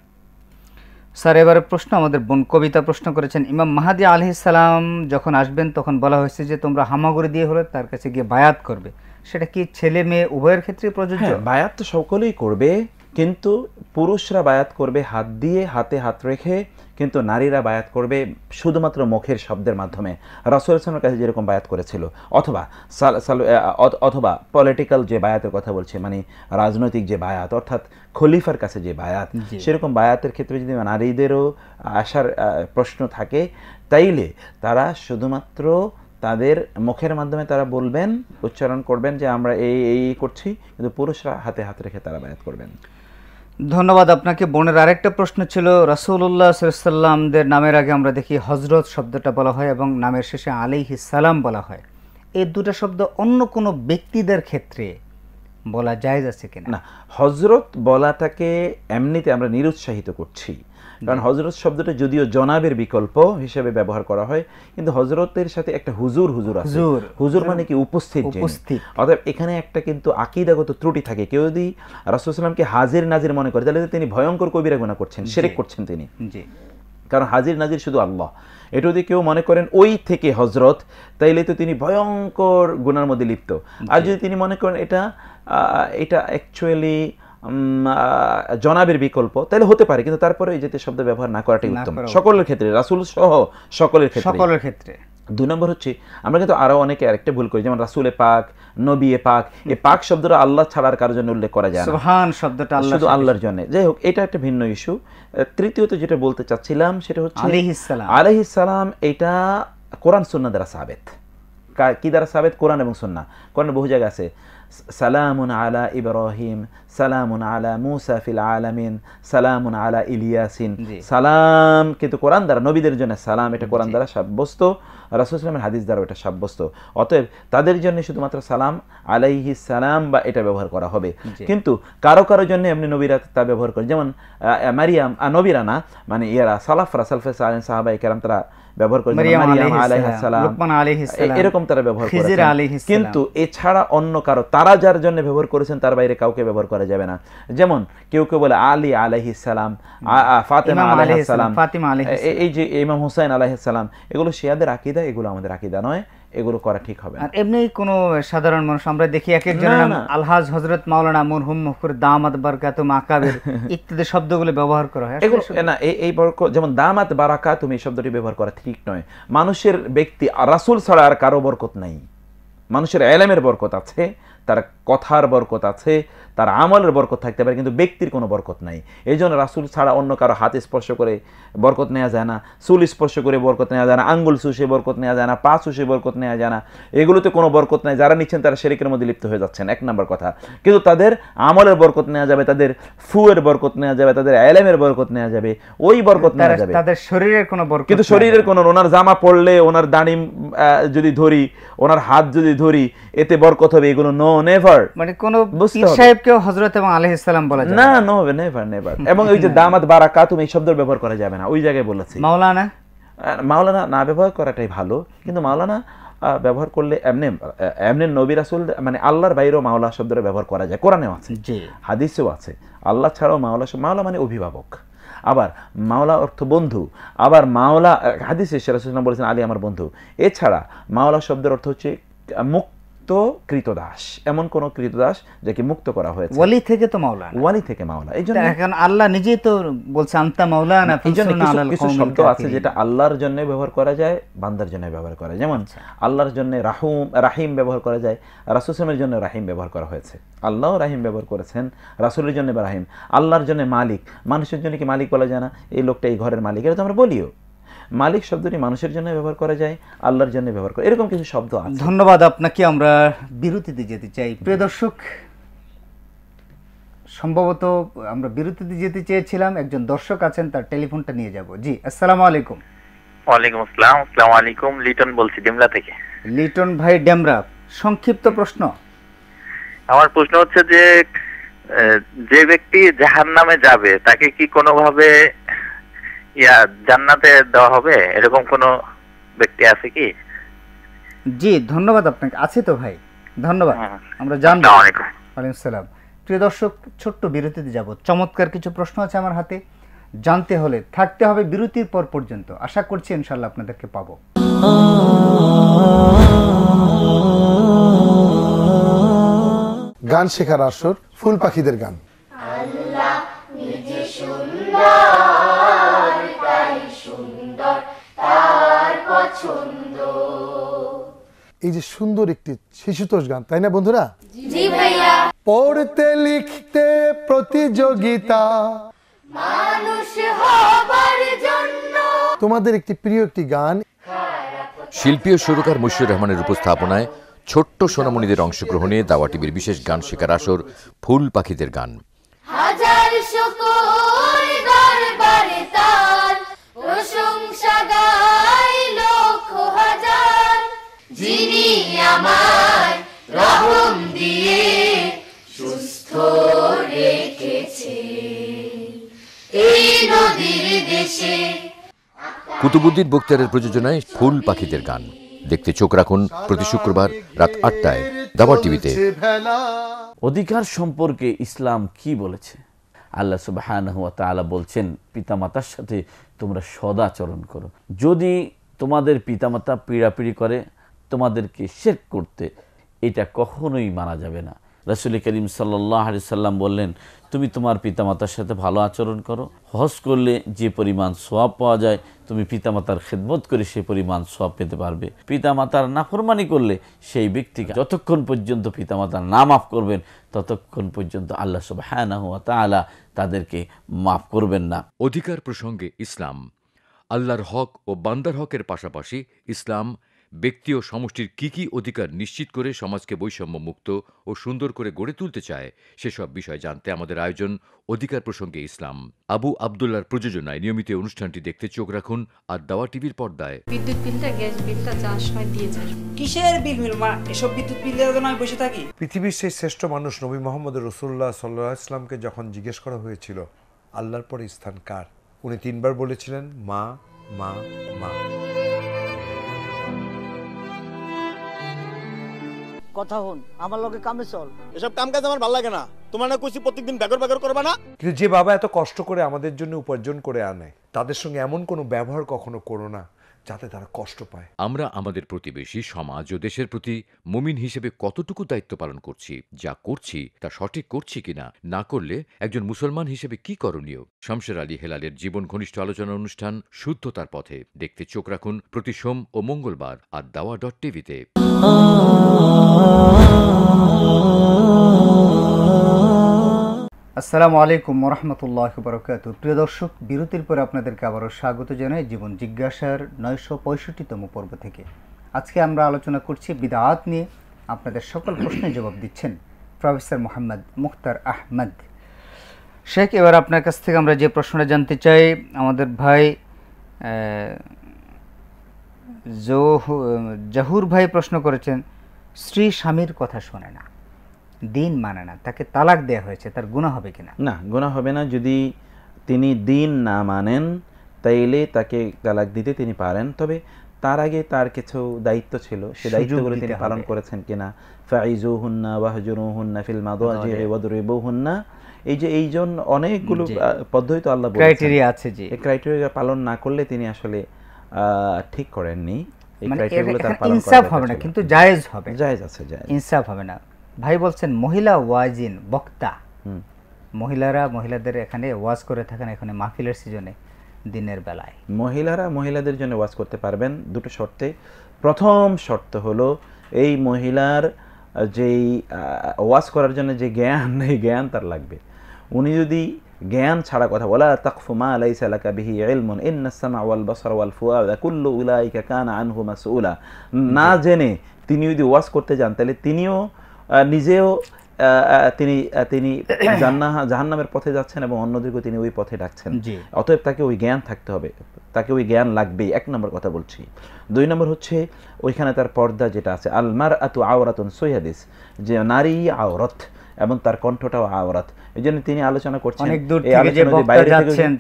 স্যার এবারে প্রশ্ন আমাদের বোন কবিতা প্রশ্ন করেছেন ইমাম মাহাদি আলহি সালাম যখন আসবেন তখন বলা হয়েছে যে তোমরা হামাগুড়ি দিয়ে হলে তার কাছে গিয়ে বায়াত করবে সেটা কি ছেলে মেয়ে উভয়ের ক্ষেত্রে প্রযোজ্য হ্যাঁ, বায়াত তো সকলেই করবে কিন্তু পুরুষরা বায়াত করবে হাত দিয়ে হাতে হাত রেখে কিন্তু নারীরা বায়াত করবে শুধুমাত্র মুখের শব্দের মাধ্যমে রাসুল ইসলামের কাছে যেরকম বায়াত করেছিল অথবা অথবা পলিটিক্যাল যে বায়াতের কথা বলছে মানে রাজনৈতিক যে বায়াত অর্থাৎ খলিফার কাছে যে বায়াত সেরকম বায়াতের ক্ষেত্রে যদি নারীদেরও আসার প্রশ্ন থাকে তাইলে তারা শুধুমাত্র তাদের মুখের মাধ্যমে তারা বলবেন উচ্চারণ করবেন যে আমরা এই এই করছি কিন্তু পুরুষরা হাতে হাত রেখে তারা বায়াত করবেন ধন্যবাদ আপনাকে বোনের আরেকটা প্রশ্ন ছিল রাসুল্লাহ সাল্লামদের নামের আগে আমরা দেখি হজরত শব্দটা বলা হয় এবং নামের শেষে আলিহি সালাম বলা হয় এই দুটা শব্দ অন্য কোনো ব্যক্তিদের ক্ষেত্রে বলা যায় আছে কিনা না হজরত বলাটাকে এমনিতে আমরা নিরুৎসাহিত করছি কারণ হজরত শব্দটা যদিও জনাবের বিকল্প হিসেবে ব্যবহার করা হয় কিন্তু হজরতের সাথে একটা হুজুর হুজুর আছে হুজুর মানে কি উপস্থিত উপস্থিত অর্থাৎ এখানে একটা কিন্তু আকিদাগত ত্রুটি থাকে কেউ যদি রাসুলামকে হাজির নাজির মনে করে তাহলে তিনি ভয়ঙ্কর কবিরা গুণা করছেন সেরেক করছেন তিনি কারণ হাজির নাজির শুধু আল্লাহ এটা যদি কেউ মনে করেন ওই থেকে হজরত তাইলে তো তিনি ভয়ঙ্কর গুণার মধ্যে লিপ্ত আর যদি তিনি মনে করেন এটা এটা অ্যাকচুয়ালি জনাবের বিকল্প তাহলে হতে পারে কিন্তু তারপরে এই জাতীয় শব্দ ব্যবহার না করাটাই উত্তম সকলের ক্ষেত্রে রাসুল সহ সকলের ক্ষেত্রে সকলের ক্ষেত্রে দু নম্বর হচ্ছে আমরা কিন্তু আরও অনেকে আরেকটা ভুল করি যেমন রাসুলে পাক নবী এ পাক এ পাক শব্দটা আল্লাহ ছাড়ার কারোর জন্য উল্লেখ করা যায় সুবহান শব্দটা আল্লাহ শুধু আল্লাহর জন্য যাই হোক এটা একটা ভিন্ন ইস্যু তৃতীয়ত যেটা বলতে চাচ্ছিলাম সেটা হচ্ছে আলহিসাম আলহিসাম এটা কোরআন সুন্নাহ দ্বারা সাবেত কি দ্বারা সাবেত কোরআন এবং সুন্নাহ কোরআন বহু জায়গায় আছে سلام على ابراهيم سلام على موسى في العالمين سلام على الياس سلام কিন্তু কোরআন দ্বারা নবীদের জন্য সালাম এটা কোরআন দ্বারা সাব্যস্ত রাসূল রাসুসলামের হাদিস দ্বারা এটা সাব্যস্ত অতএব তাদের জন্য শুধুমাত্র সালাম আলাইহি সালাম বা এটা ব্যবহার করা হবে কিন্তু কারো কারো জন্য এমনি নবীরা তা ব্যবহার করে যেমন মারিয়াম নবীরা না মানে ইয়ারা সালাফরা সালফে সালেন সাহাবাই কেরাম তারা ব্যবহার করে মারিয়াম আলাইহিস সালাম এরকম তারা ব্যবহার করে কিন্তু এছাড়া অন্য কারো তারা যার জন্য ব্যবহার করেছেন তার বাইরে কাউকে ব্যবহার করা যাবে না যেমন কেউ কেউ বলে আলী আলহি সালাম ফাতেমা আলহ সালাম এই যে ইমাম হুসাইন আলহ সালাম এগুলো শেয়াদের আকিদা এগুলো আমাদের আকিদা নয় এগুলো করা ঠিক হবে আর এমনি কোনো সাধারণ মানুষ আমরা দেখি এক একজনের আলহাজ হজরত মাওলানা মরহুম মুখুর দামাত বারকা বারকাতুম আকাবের ইত্যাদি শব্দগুলো ব্যবহার করা হয় এগুলো না এই এই যেমন দামাত বারাকা তুমি এই শব্দটি ব্যবহার করা ঠিক নয় মানুষের ব্যক্তি রাসুল ছাড়া আর কারো বরকত নাই মানুষের এলেমের বরকত আছে তার কথার বরকত আছে তার আমলের বরকত থাকতে পারে কিন্তু ব্যক্তির কোনো বরকত নাই এই জন্য রাসুল ছাড়া অন্য কারো হাত স্পর্শ করে বরকত নেওয়া যায় না চুল স্পর্শ করে বরকত নেওয়া যায় না আঙ্গুল শুষে বরকত নেওয়া যায় না পা শুষে বরকত নেওয়া যায় না এগুলোতে কোনো বরকত নাই যারা নিচ্ছেন তারা শেরিকের মধ্যে লিপ্ত হয়ে যাচ্ছেন এক নম্বর কথা কিন্তু তাদের আমলের বরকত নেওয়া যাবে তাদের ফুয়ের বরকত নেওয়া যাবে তাদের এলেমের বরকত নেওয়া যাবে ওই বরকত নেওয়া যাবে তাদের শরীরের কোনো বরকত কিন্তু শরীরের কোনো ওনার জামা পড়লে ওনার দানি যদি ধরি ওনার হাত যদি ধরি এতে বরকত হবে এগুলো নো নেভার মানে কোনো সাহেবকে কেউ হযরত এবং না নো নেভার নেভার এবং ওই যে দামাত এই শব্দ ব্যবহার করা যাবে না ওই জায়গায় বলেছি মাওলানা মাওলানা না ব্যবহার করাটাই ভালো কিন্তু মাওলানা ব্যবহার করলে এমনি এমনি নবী রাসুল মানে আল্লাহর বাইরেও মাওলা শব্দটা ব্যবহার করা যায় কোরআনেও আছে হাদিসেও আছে আল্লাহ ছাড়াও মাওলা মাওলা মানে অভিভাবক আবার মাওলা অর্থ বন্ধু আবার মাওলা হাদিসে বলেছেন আলী আমার বন্ধু এছাড়া মাওলা শব্দের অর্থ হচ্ছে মুখ মুক্ত কৃতদাস এমন কোন কৃতদাস যাকে মুক্ত করা হয়েছে ওয়ালি থেকে তো মাওলানা ওয়ালি থেকে এই জন্য এখন আল্লাহ নিজেই তো বলছে মাওলানা কিছু শব্দ আছে যেটা আল্লাহর জন্য ব্যবহার করা যায় বান্দার জন্য ব্যবহার করা যায় যেমন আচ্ছা। আল্লাহর জন্য রাহুম রাহিম ব্যবহার করা যায় রাসুসমের জন্য রাহিম ব্যবহার করা হয়েছে আল্লাহ রাহিম ব্যবহার করেছেন রাসুলের জন্য রাহিম আল্লাহর জন্য মালিক মানুষের জন্য কি মালিক বলা যায় না এই লোকটা এই ঘরের মালিক এটা তো আমরা বলিও মালিক শব্দটি মানুষের জন্য ব্যবহার করা যায় আল্লাহর জন্য ব্যবহার করা এরকম কিছু শব্দ আছে ধন্যবাদ আপনাকে আমরা বিরতিতে যেতে চাই প্রিয় দর্শক সম্ভবত আমরা বিরতিতে যেতে চেয়েছিলাম একজন দর্শক আছেন তার টেলিফোনটা নিয়ে যাব জি আসসালামু আলাইকুম ওয়ালাইকুম আসসালাম আসসালামু আলাইকুম লিটন বলছি ডেমরা থেকে লিটন ভাই ডেমরা সংক্ষিপ্ত প্রশ্ন আমার প্রশ্ন হচ্ছে যে যে ব্যক্তি জাহান্নামে যাবে তাকে কি কোনোভাবে ইয়া জান্নাতে দেওয়া হবে এরকম কোনো ব্যক্তি আছে কি জি ধন্যবাদ আপনাকে আছে তো ভাই ধন্যবাদ হ্যাঁ। আমরা জানবো ওয়ালাইকুম সালাম প্রিয় দর্শক ছোট্ট বিরতিতে যাব চমৎকার কিছু প্রশ্ন আছে আমার হাতে জানতে হলে থাকতে হবে বিরতির পর পর্যন্ত আশা করছি ইনশাল্লাহ আপনাদেরকে পাবো গান শেখার আসর ফুল পাখিদের গান আল্লাহ এই যে সুন্দর একটি শিশুতোষ গান তাই না বন্ধুরা পড়তে লিখতে প্রতিযোগিতা তোমাদের একটি প্রিয় একটি গান শিল্পী ও সুরকার মুশিউর রহমানের উপস্থাপনায় ছোট্ট সোনামণিদের অংশগ্রহণে দাওয়া টিভির বিশেষ গান শেখার আসর ফুল পাখিদের গান হাজার আমায় রহম দিয়ে সুস্থ রেখেছে এই নদীর দেশে কুতুবুদ্দিন বক্তারের প্রযোজনায় ফুল পাখিদের গান দেখতে চোখ রাখুন প্রতি শুক্রবার রাত আটটায় দাবার টিভিতে অধিকার সম্পর্কে ইসলাম কি বলেছে আল্লাহ সুবাহ বলছেন পিতামাতার সাথে তোমরা সদাচরণ করো যদি তোমাদের পিতামাতা পীড়াপিড়ি করে তোমাদেরকে শেখ করতে এটা কখনোই মানা যাবে না রাসুল করিম সাল্লাহ আলি সাল্লাম বললেন তুমি তোমার পিতামাতার সাথে ভালো আচরণ করো হজ করলে যে পরিমাণ সোয়াব পাওয়া যায় তুমি পিতামাতার খেদমত করে সেই পরিমাণ সোয়াব পেতে পারবে পিতামাতার নাফরমানি করলে সেই ব্যক্তিকে যতক্ষণ পর্যন্ত পিতামাতার না মাফ করবেন ততক্ষণ পর্যন্ত আল্লাহ সব হ্যাঁ না তালা তাদেরকে মাফ করবেন না অধিকার প্রসঙ্গে ইসলাম আল্লাহর হক ও বান্দার হকের পাশাপাশি ইসলাম ব্যক্তি ও সমষ্টির কী কী অধিকার নিশ্চিত করে সমাজকে বৈষম্য মুক্ত ও সুন্দর করে গড়ে তুলতে চায় সেসব বিষয় জানতে আমাদের আয়োজন অধিকার প্রসঙ্গে ইসলাম আবু আবদুল্লার প্রযোজনায় নিয়মিত অনুষ্ঠানটি দেখতে চোখ রাখুন আর দাওয়া টিভির পর্দায় বিদ্যুৎ বিলটা গ্যাস বিলটা যা সময় দিয়ে যায় কিসের বিল বিল মা এসব বিদ্যুৎ বিল দেওয়া বসে থাকি পৃথিবীর সেই শ্রেষ্ঠ মানুষ নবী মোহাম্মদ রসুল্লাহ সাল্লাহ ইসলামকে যখন জিজ্ঞেস করা হয়েছিল আল্লাহর পরে স্থান কার উনি তিনবার বলেছিলেন মা মা মা কথা হন আমার লগে কামে চল এসব কাম কাজ আমার ভালো লাগে না তোমার না কইছি প্রত্যেকদিন বেগর বেগর করবা না কিন্তু যে বাবা এত কষ্ট করে আমাদের জন্য উপার্জন করে আনে তাদের সঙ্গে এমন কোনো ব্যবহার কখনো করো না যাতে তারা কষ্ট পায় আমরা আমাদের প্রতিবেশী সমাজ ও দেশের প্রতি মুমিন হিসেবে কতটুকু দায়িত্ব পালন করছি যা করছি তা সঠিক করছি কিনা না করলে একজন মুসলমান হিসেবে কি করণীয় শমশের আলী হেলালের জীবন ঘনিষ্ঠ আলোচনা অনুষ্ঠান শুদ্ধতার পথে দেখতে চোখ রাখুন প্রতি সোম ও মঙ্গলবার আর দাওয়া ডট টিভিতে আসসালামু আলাইকুম রহমতুল্লাহ বরকাত প্রিয় দর্শক বিরতির পরে আপনাদেরকে আবারও স্বাগত জানাই জীবন জিজ্ঞাসার নয়শো পঁয়ষট্টিতম পর্ব থেকে আজকে আমরা আলোচনা করছি বিদাত নিয়ে আপনাদের সকল প্রশ্নের জবাব দিচ্ছেন প্রফেসর মোহাম্মদ মুখতার আহমদ শেখ এবার আপনার কাছ থেকে আমরা যে প্রশ্নটা জানতে চাই আমাদের ভাই জহুর ভাই প্রশ্ন করেছেন স্ত্রী স্বামীর কথা শোনে না দিন মানে না তাকে তালাক দেয়া হয়েছে তার গুণা হবে কিনা না গুণা হবে না যদি তিনি দিন না মানেন তাইলে তাকে তালাক দিতে তিনি পারেন তবে তার আগে তার কিছু দায়িত্ব ছিল সে দায়িত্বগুলো তিনি পালন করেছেন কিনা ফাইজু হুন্না বাহজুরু হুন্না ফিল হুন্না এই যে এই জন্য অনেকগুলো পদ্ধতি তো আল্লাহ ক্রাইটেরিয়া আছে যে এই ক্রাইটেরিয়া পালন না করলে তিনি আসলে ঠিক করেননি এই ক্রাইটেরিয়াগুলো মানে তার পালন করা ইনসাফ হবে না কিন্তু জায়েজ হবে জায়েজ আছে জায়েজ ইনসাফ হবে না ভাই বলছেন মহিলা ওয়াজিন বক্তা মহিলারা মহিলাদের এখানে ওয়াজ করে থাকেন এখানে মাহফিলের সিজনে দিনের বেলায় মহিলারা মহিলাদের জন্য ওয়াজ করতে পারবেন দুটো শর্তে প্রথম শর্ত হলো এই মহিলার যেই ওয়াজ করার জন্য যে জ্ঞান এই জ্ঞান তার লাগবে উনি যদি জ্ঞান ছাড়া কথা বলা তাকফুমা আলাইসা লাকা বিহি ইলমুন ইন্নাস সামা ওয়াল বাসার ওয়াল ফুয়াদা কুল্লু উলাইকা কানা আনহু মাসউলা না জেনে তিনি যদি ওয়াজ করতে যান তাহলে তিনিও নিজেও তিনি তিনি জান্না জাহান্নামের পথে যাচ্ছেন এবং অন্যদিকে তিনি ওই পথে ডাকছেন অতএব তাকে ওই জ্ঞান থাকতে হবে তাকে ওই জ্ঞান লাগবেই এক নম্বর কথা বলছি দুই নম্বর হচ্ছে ওইখানে তার পর্দা যেটা আছে আলমার আতু আওরাতুন সৈহাদিস যে নারী আওরত এবং তার কণ্ঠটাও আওরাত এই জন্য তিনি আলোচনা করছেন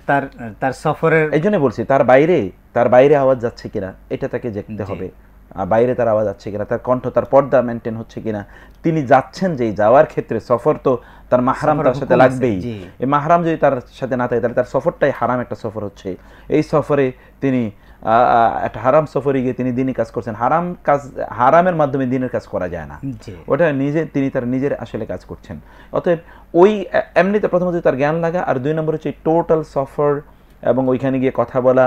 তার সফরের এই জন্য বলছি তার বাইরে তার বাইরে আওয়াজ যাচ্ছে কিনা এটা তাকে দেখতে হবে বাইরে তার আওয়াজ যাচ্ছে কিনা তার কণ্ঠ তার পর্দা মেনটেন হচ্ছে কিনা তিনি যাচ্ছেন যে যাওয়ার ক্ষেত্রে সফর তো তার মাহারাম তার সাথে লাগবেই এই মাহারাম যদি তার সাথে না থাকে তাহলে তার সফরটাই হারাম একটা সফর হচ্ছে এই সফরে তিনি একটা হারাম সফরে গিয়ে তিনি দিনই কাজ করছেন হারাম কাজ হারামের মাধ্যমে দিনের কাজ করা যায় না ওটা নিজে তিনি তার নিজের আসলে কাজ করছেন অতএব ওই এমনিতে প্রথমত তার জ্ঞান লাগা আর দুই নম্বর হচ্ছে টোটাল সফর এবং ওইখানে গিয়ে কথা বলা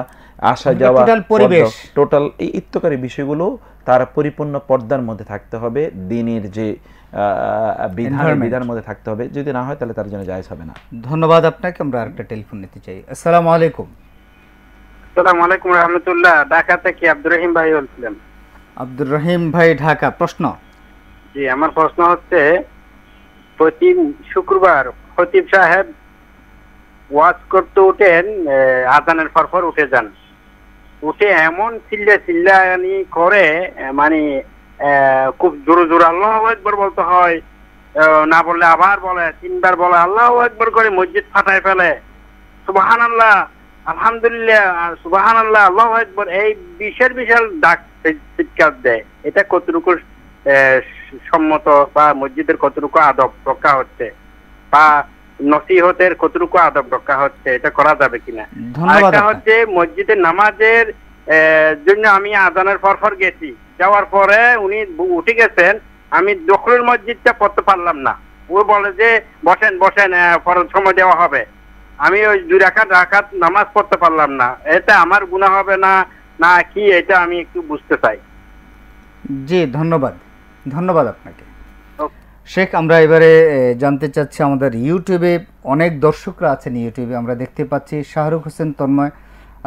আসা মানে যাওয়া টোটাল পরিবেশ টোটাল এই ইত্যকারী বিষয়গুলো তার পরিপূর্ণ পর্দার মধ্যে থাকতে হবে দিনের যে বিধান বিধান মধ্যে থাকতে হবে যদি না হয় তাহলে তার জন্য জায়জ হবে না ধন্যবাদ আপনাকে আমরা আরেকটা টেলিফোন নিতে চাই আসসালামু আলাইকুম আসসালামু আলাইকুম রহমতুল্লাহ ঢাকা থেকে আব্দুর রহিম ভাই বলছিলেন আব্দুর রহিম ভাই ঢাকা প্রশ্ন জি আমার প্রশ্ন হচ্ছে প্রতি শুক্রবার খতিব সাহেব ওয়াজ করতে উঠেন আজানের পরপর উঠে যান উঠে এমন চিল্লা চিল্লানি করে মানে খুব জোরে জোরে আল্লাহ একবার বলতে হয় না বললে আবার বলে তিনবার বলে আল্লাহ একবার করে মসজিদ ফাটায় ফেলে সুবাহান আল্লাহ আলহামদুলিল্লাহ সুবাহান আল্লাহ আল্লাহ একবার এই বিশাল বিশাল ডাক চিৎকার দেয় এটা কতটুকু সম্মত বা মসজিদের কতটুকু আদব রক্ষা হচ্ছে বা নসিহতের কতটুকু আদব রক্ষা হচ্ছে এটা করা যাবে কিনা আরেকটা হচ্ছে মসজিদের নামাজের জন্য আমি আজানের পরপর গেছি যাওয়ার পরে উনি উঠে গেছেন আমি দখরুল মসজিদটা পড়তে পারলাম না ও বলে যে বসেন বসেন সময় দেওয়া হবে আমি ওই দুই রাখাত রাখাত নামাজ পড়তে পারলাম না এটা আমার গুণা হবে না না কি এটা আমি একটু বুঝতে চাই জি ধন্যবাদ ধন্যবাদ আপনাকে শেখ আমরা এবারে জানতে চাচ্ছি আমাদের ইউটিউবে অনেক দর্শকরা আছেন ইউটিউবে আমরা দেখতে পাচ্ছি শাহরুখ হোসেন তন্ময়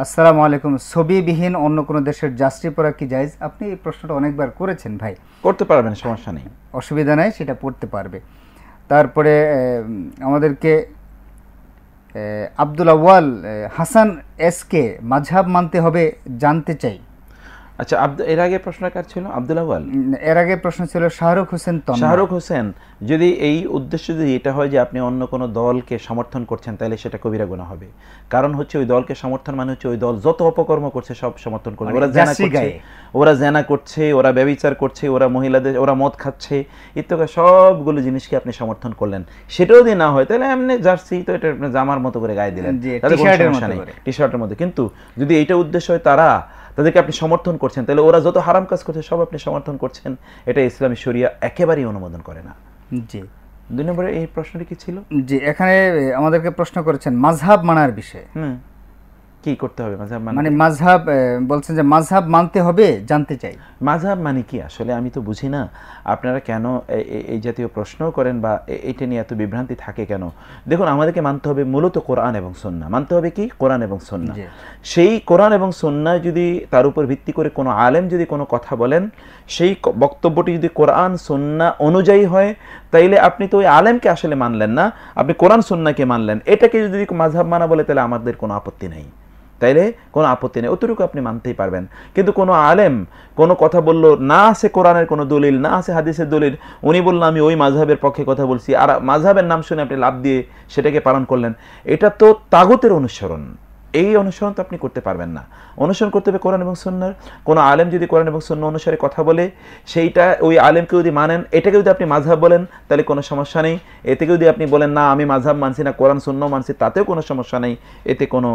আসসালামু আলাইকুম ছবিবিহীন অন্য কোনো দেশের জাস্টি পড়া কি জায়জ আপনি এই প্রশ্নটা অনেকবার করেছেন ভাই করতে পারবেন সমস্যা নেই অসুবিধা নাই সেটা পড়তে পারবে তারপরে আমাদেরকে আব্দুল আওয়াল হাসান এসকে মাঝহাব মানতে হবে জানতে চাই আচ্ছা এর আগে প্রশ্ন কার ছিল আব্দুল আওয়াল এর আগে প্রশ্ন ছিল শাহরুখ হোসেন শাহরুখ হোসেন যদি এই উদ্দেশ্য যদি এটা হয় যে আপনি অন্য কোনো দলকে সমর্থন করছেন তাহলে সেটা কবিরা গুণা হবে কারণ হচ্ছে ওই দলকে সমর্থন মানে হচ্ছে ওই দল যত অপকর্ম করছে সব সমর্থন করবে মানে ওরা জেনা করছে ওরা জেনা করছে ওরা ব্যবিচার করছে ওরা মহিলাদের ওরা মদ খাচ্ছে ইত্যাদি সবগুলো জিনিসকে আপনি সমর্থন করলেন সেটাও যদি না হয় তাহলে আপনি জার্সি তো এটা জামার মতো করে গায়ে দিলেন টি শার্টের মধ্যে কিন্তু যদি এটা উদ্দেশ্য হয় তারা তাদেরকে আপনি সমর্থন করছেন তাহলে ওরা যত হারাম কাজ করছে সব আপনি সমর্থন করছেন এটা ইসলামী শরিয়া একেবারেই অনুমোদন করে না জি দুই নম্বরে এই প্রশ্নটি কি ছিল জি এখানে আমাদেরকে প্রশ্ন করেছেন মাঝহাব মানার বিষয়ে কি করতে হবে মাঝহাব মানে, মানে মাঝহাব বলছেন যে মাঝহাব মানতে হবে জানতে চাই মাঝহাব মানে কি আসলে আমি তো বুঝি না আপনারা কেন এই জাতীয় প্রশ্ন করেন বা এটা নিয়ে এত বিভ্রান্তি থাকে কেন দেখুন আমাদেরকে মানতে হবে মূলত কোরআন এবং সন্না মানতে হবে কি কোরআন এবং সন্না সেই কোরআন এবং সন্না যদি তার উপর ভিত্তি করে কোনো আলেম যদি কোনো কথা বলেন সেই বক্তব্যটি যদি কোরআন সন্না অনুযায়ী হয় তাইলে আপনি তো ওই আলেমকে আসলে মানলেন না আপনি কোরআন সন্নাকে মানলেন এটাকে যদি মাঝহাব মানা বলে তাহলে আমাদের কোনো আপত্তি নেই তাইলে কোনো আপত্তি নেই অতটুকু আপনি মানতেই পারবেন কিন্তু কোনো আলেম কোনো কথা বলল না আছে কোরআনের কোনো দলিল না আছে হাদিসের দলিল উনি বলল আমি ওই মাঝহের পক্ষে কথা বলছি আর মাঝহের নাম শুনে আপনি লাভ দিয়ে সেটাকে পালন করলেন এটা তো তাগতের অনুসরণ এই অনুসরণ তো আপনি করতে পারবেন না অনুসরণ করতে হবে কোরআন এবং সন্ন্যার কোনো আলেম যদি কোরআন এবং সন্ন্য অনুসারে কথা বলে সেইটা ওই আলেমকে যদি মানেন এটাকে যদি আপনি মাঝহাব বলেন তাহলে কোনো সমস্যা নেই এতেকে যদি আপনি বলেন না আমি মাঝহাব মানছি না কোরআন শূন্য মানছি তাতেও কোনো সমস্যা নেই এতে কোনো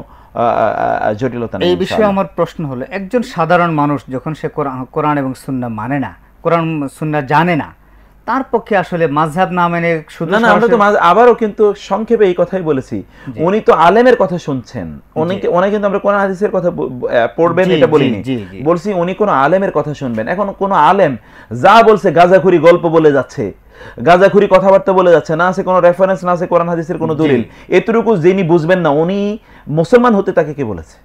জটিলতা নেই এই বিষয়ে আমার প্রশ্ন হলো একজন সাধারণ মানুষ যখন সে কোরআন এবং সুন্না মানে না কোরআন সুন্না জানে না তার পক্ষে আসলে মাঝহাব না মেনে শুধু না আমরা তো আবারও কিন্তু সংক্ষেপে এই কথাই বলেছি উনি তো আলেমের কথা শুনছেন অনেকে অনেকে কিন্তু আমরা কোন হাদিসের কথা পড়বেন এটা বলিনি বলছি উনি কোন আলেমের কথা শুনবেন এখন কোন আলেম যা বলছে গাজাখুরি গল্প বলে যাচ্ছে গাজাখুরি কথাবার্তা বলে যাচ্ছে না আছে কোনো রেফারেন্স না আছে কোরআন হাদিসের কোনো দলিল এতটুকু যিনি বুঝবেন না উনি মুসলমান হতে তাকে কে বলেছে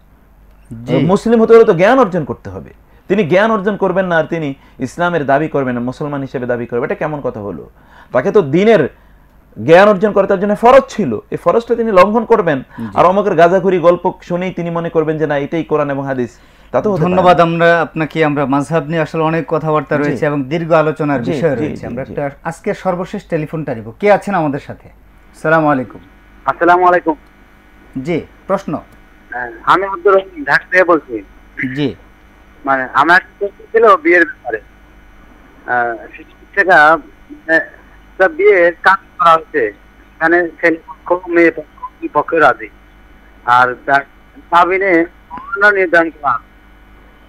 মুসলিম হতে হলে তো জ্ঞান অর্জন করতে হবে তিনি জ্ঞান অর্জন করবেন না আর তিনি ইসলামের দাবি করবেন না মুসলমান হিসেবে দাবি করবেন এটা কেমন কথা হলো তাকে তো দিনের জ্ঞান অর্জন করে তার জন্য ফরজ ছিল এই ফরজটা তিনি লঙ্ঘন করবেন আর অমকের গাজাঘুরি গল্প শুনেই তিনি মনে করবেন যে না এটাই কোরআন এবং হাদিস ধন্যবাদ আমরা আপনাকে আমরা মাঝহাব নিয়ে আসলে অনেক কথাবার্তা রয়েছে এবং দীর্ঘ আলোচনার বিষয় রয়েছে আমরা একটা আজকে সর্বশেষ টেলিফোনটা নিব কে আছেন আমাদের সাথে আসসালামু আলাইকুম আসসালামু আলাইকুম জি প্রশ্ন হ্যাঁ, আমি আব্দুর রহিম ঢাকা থেকে বলছি জি মানে আমার ছিল বিয়ের ব্যাপারে সেটা মানে বিয়ের কাজ করা হচ্ছে এখানে ছেলে পক্ষ মেয়ে পক্ষ দুই পক্ষ রাজি আর কাবিনে নির্ধারণ করা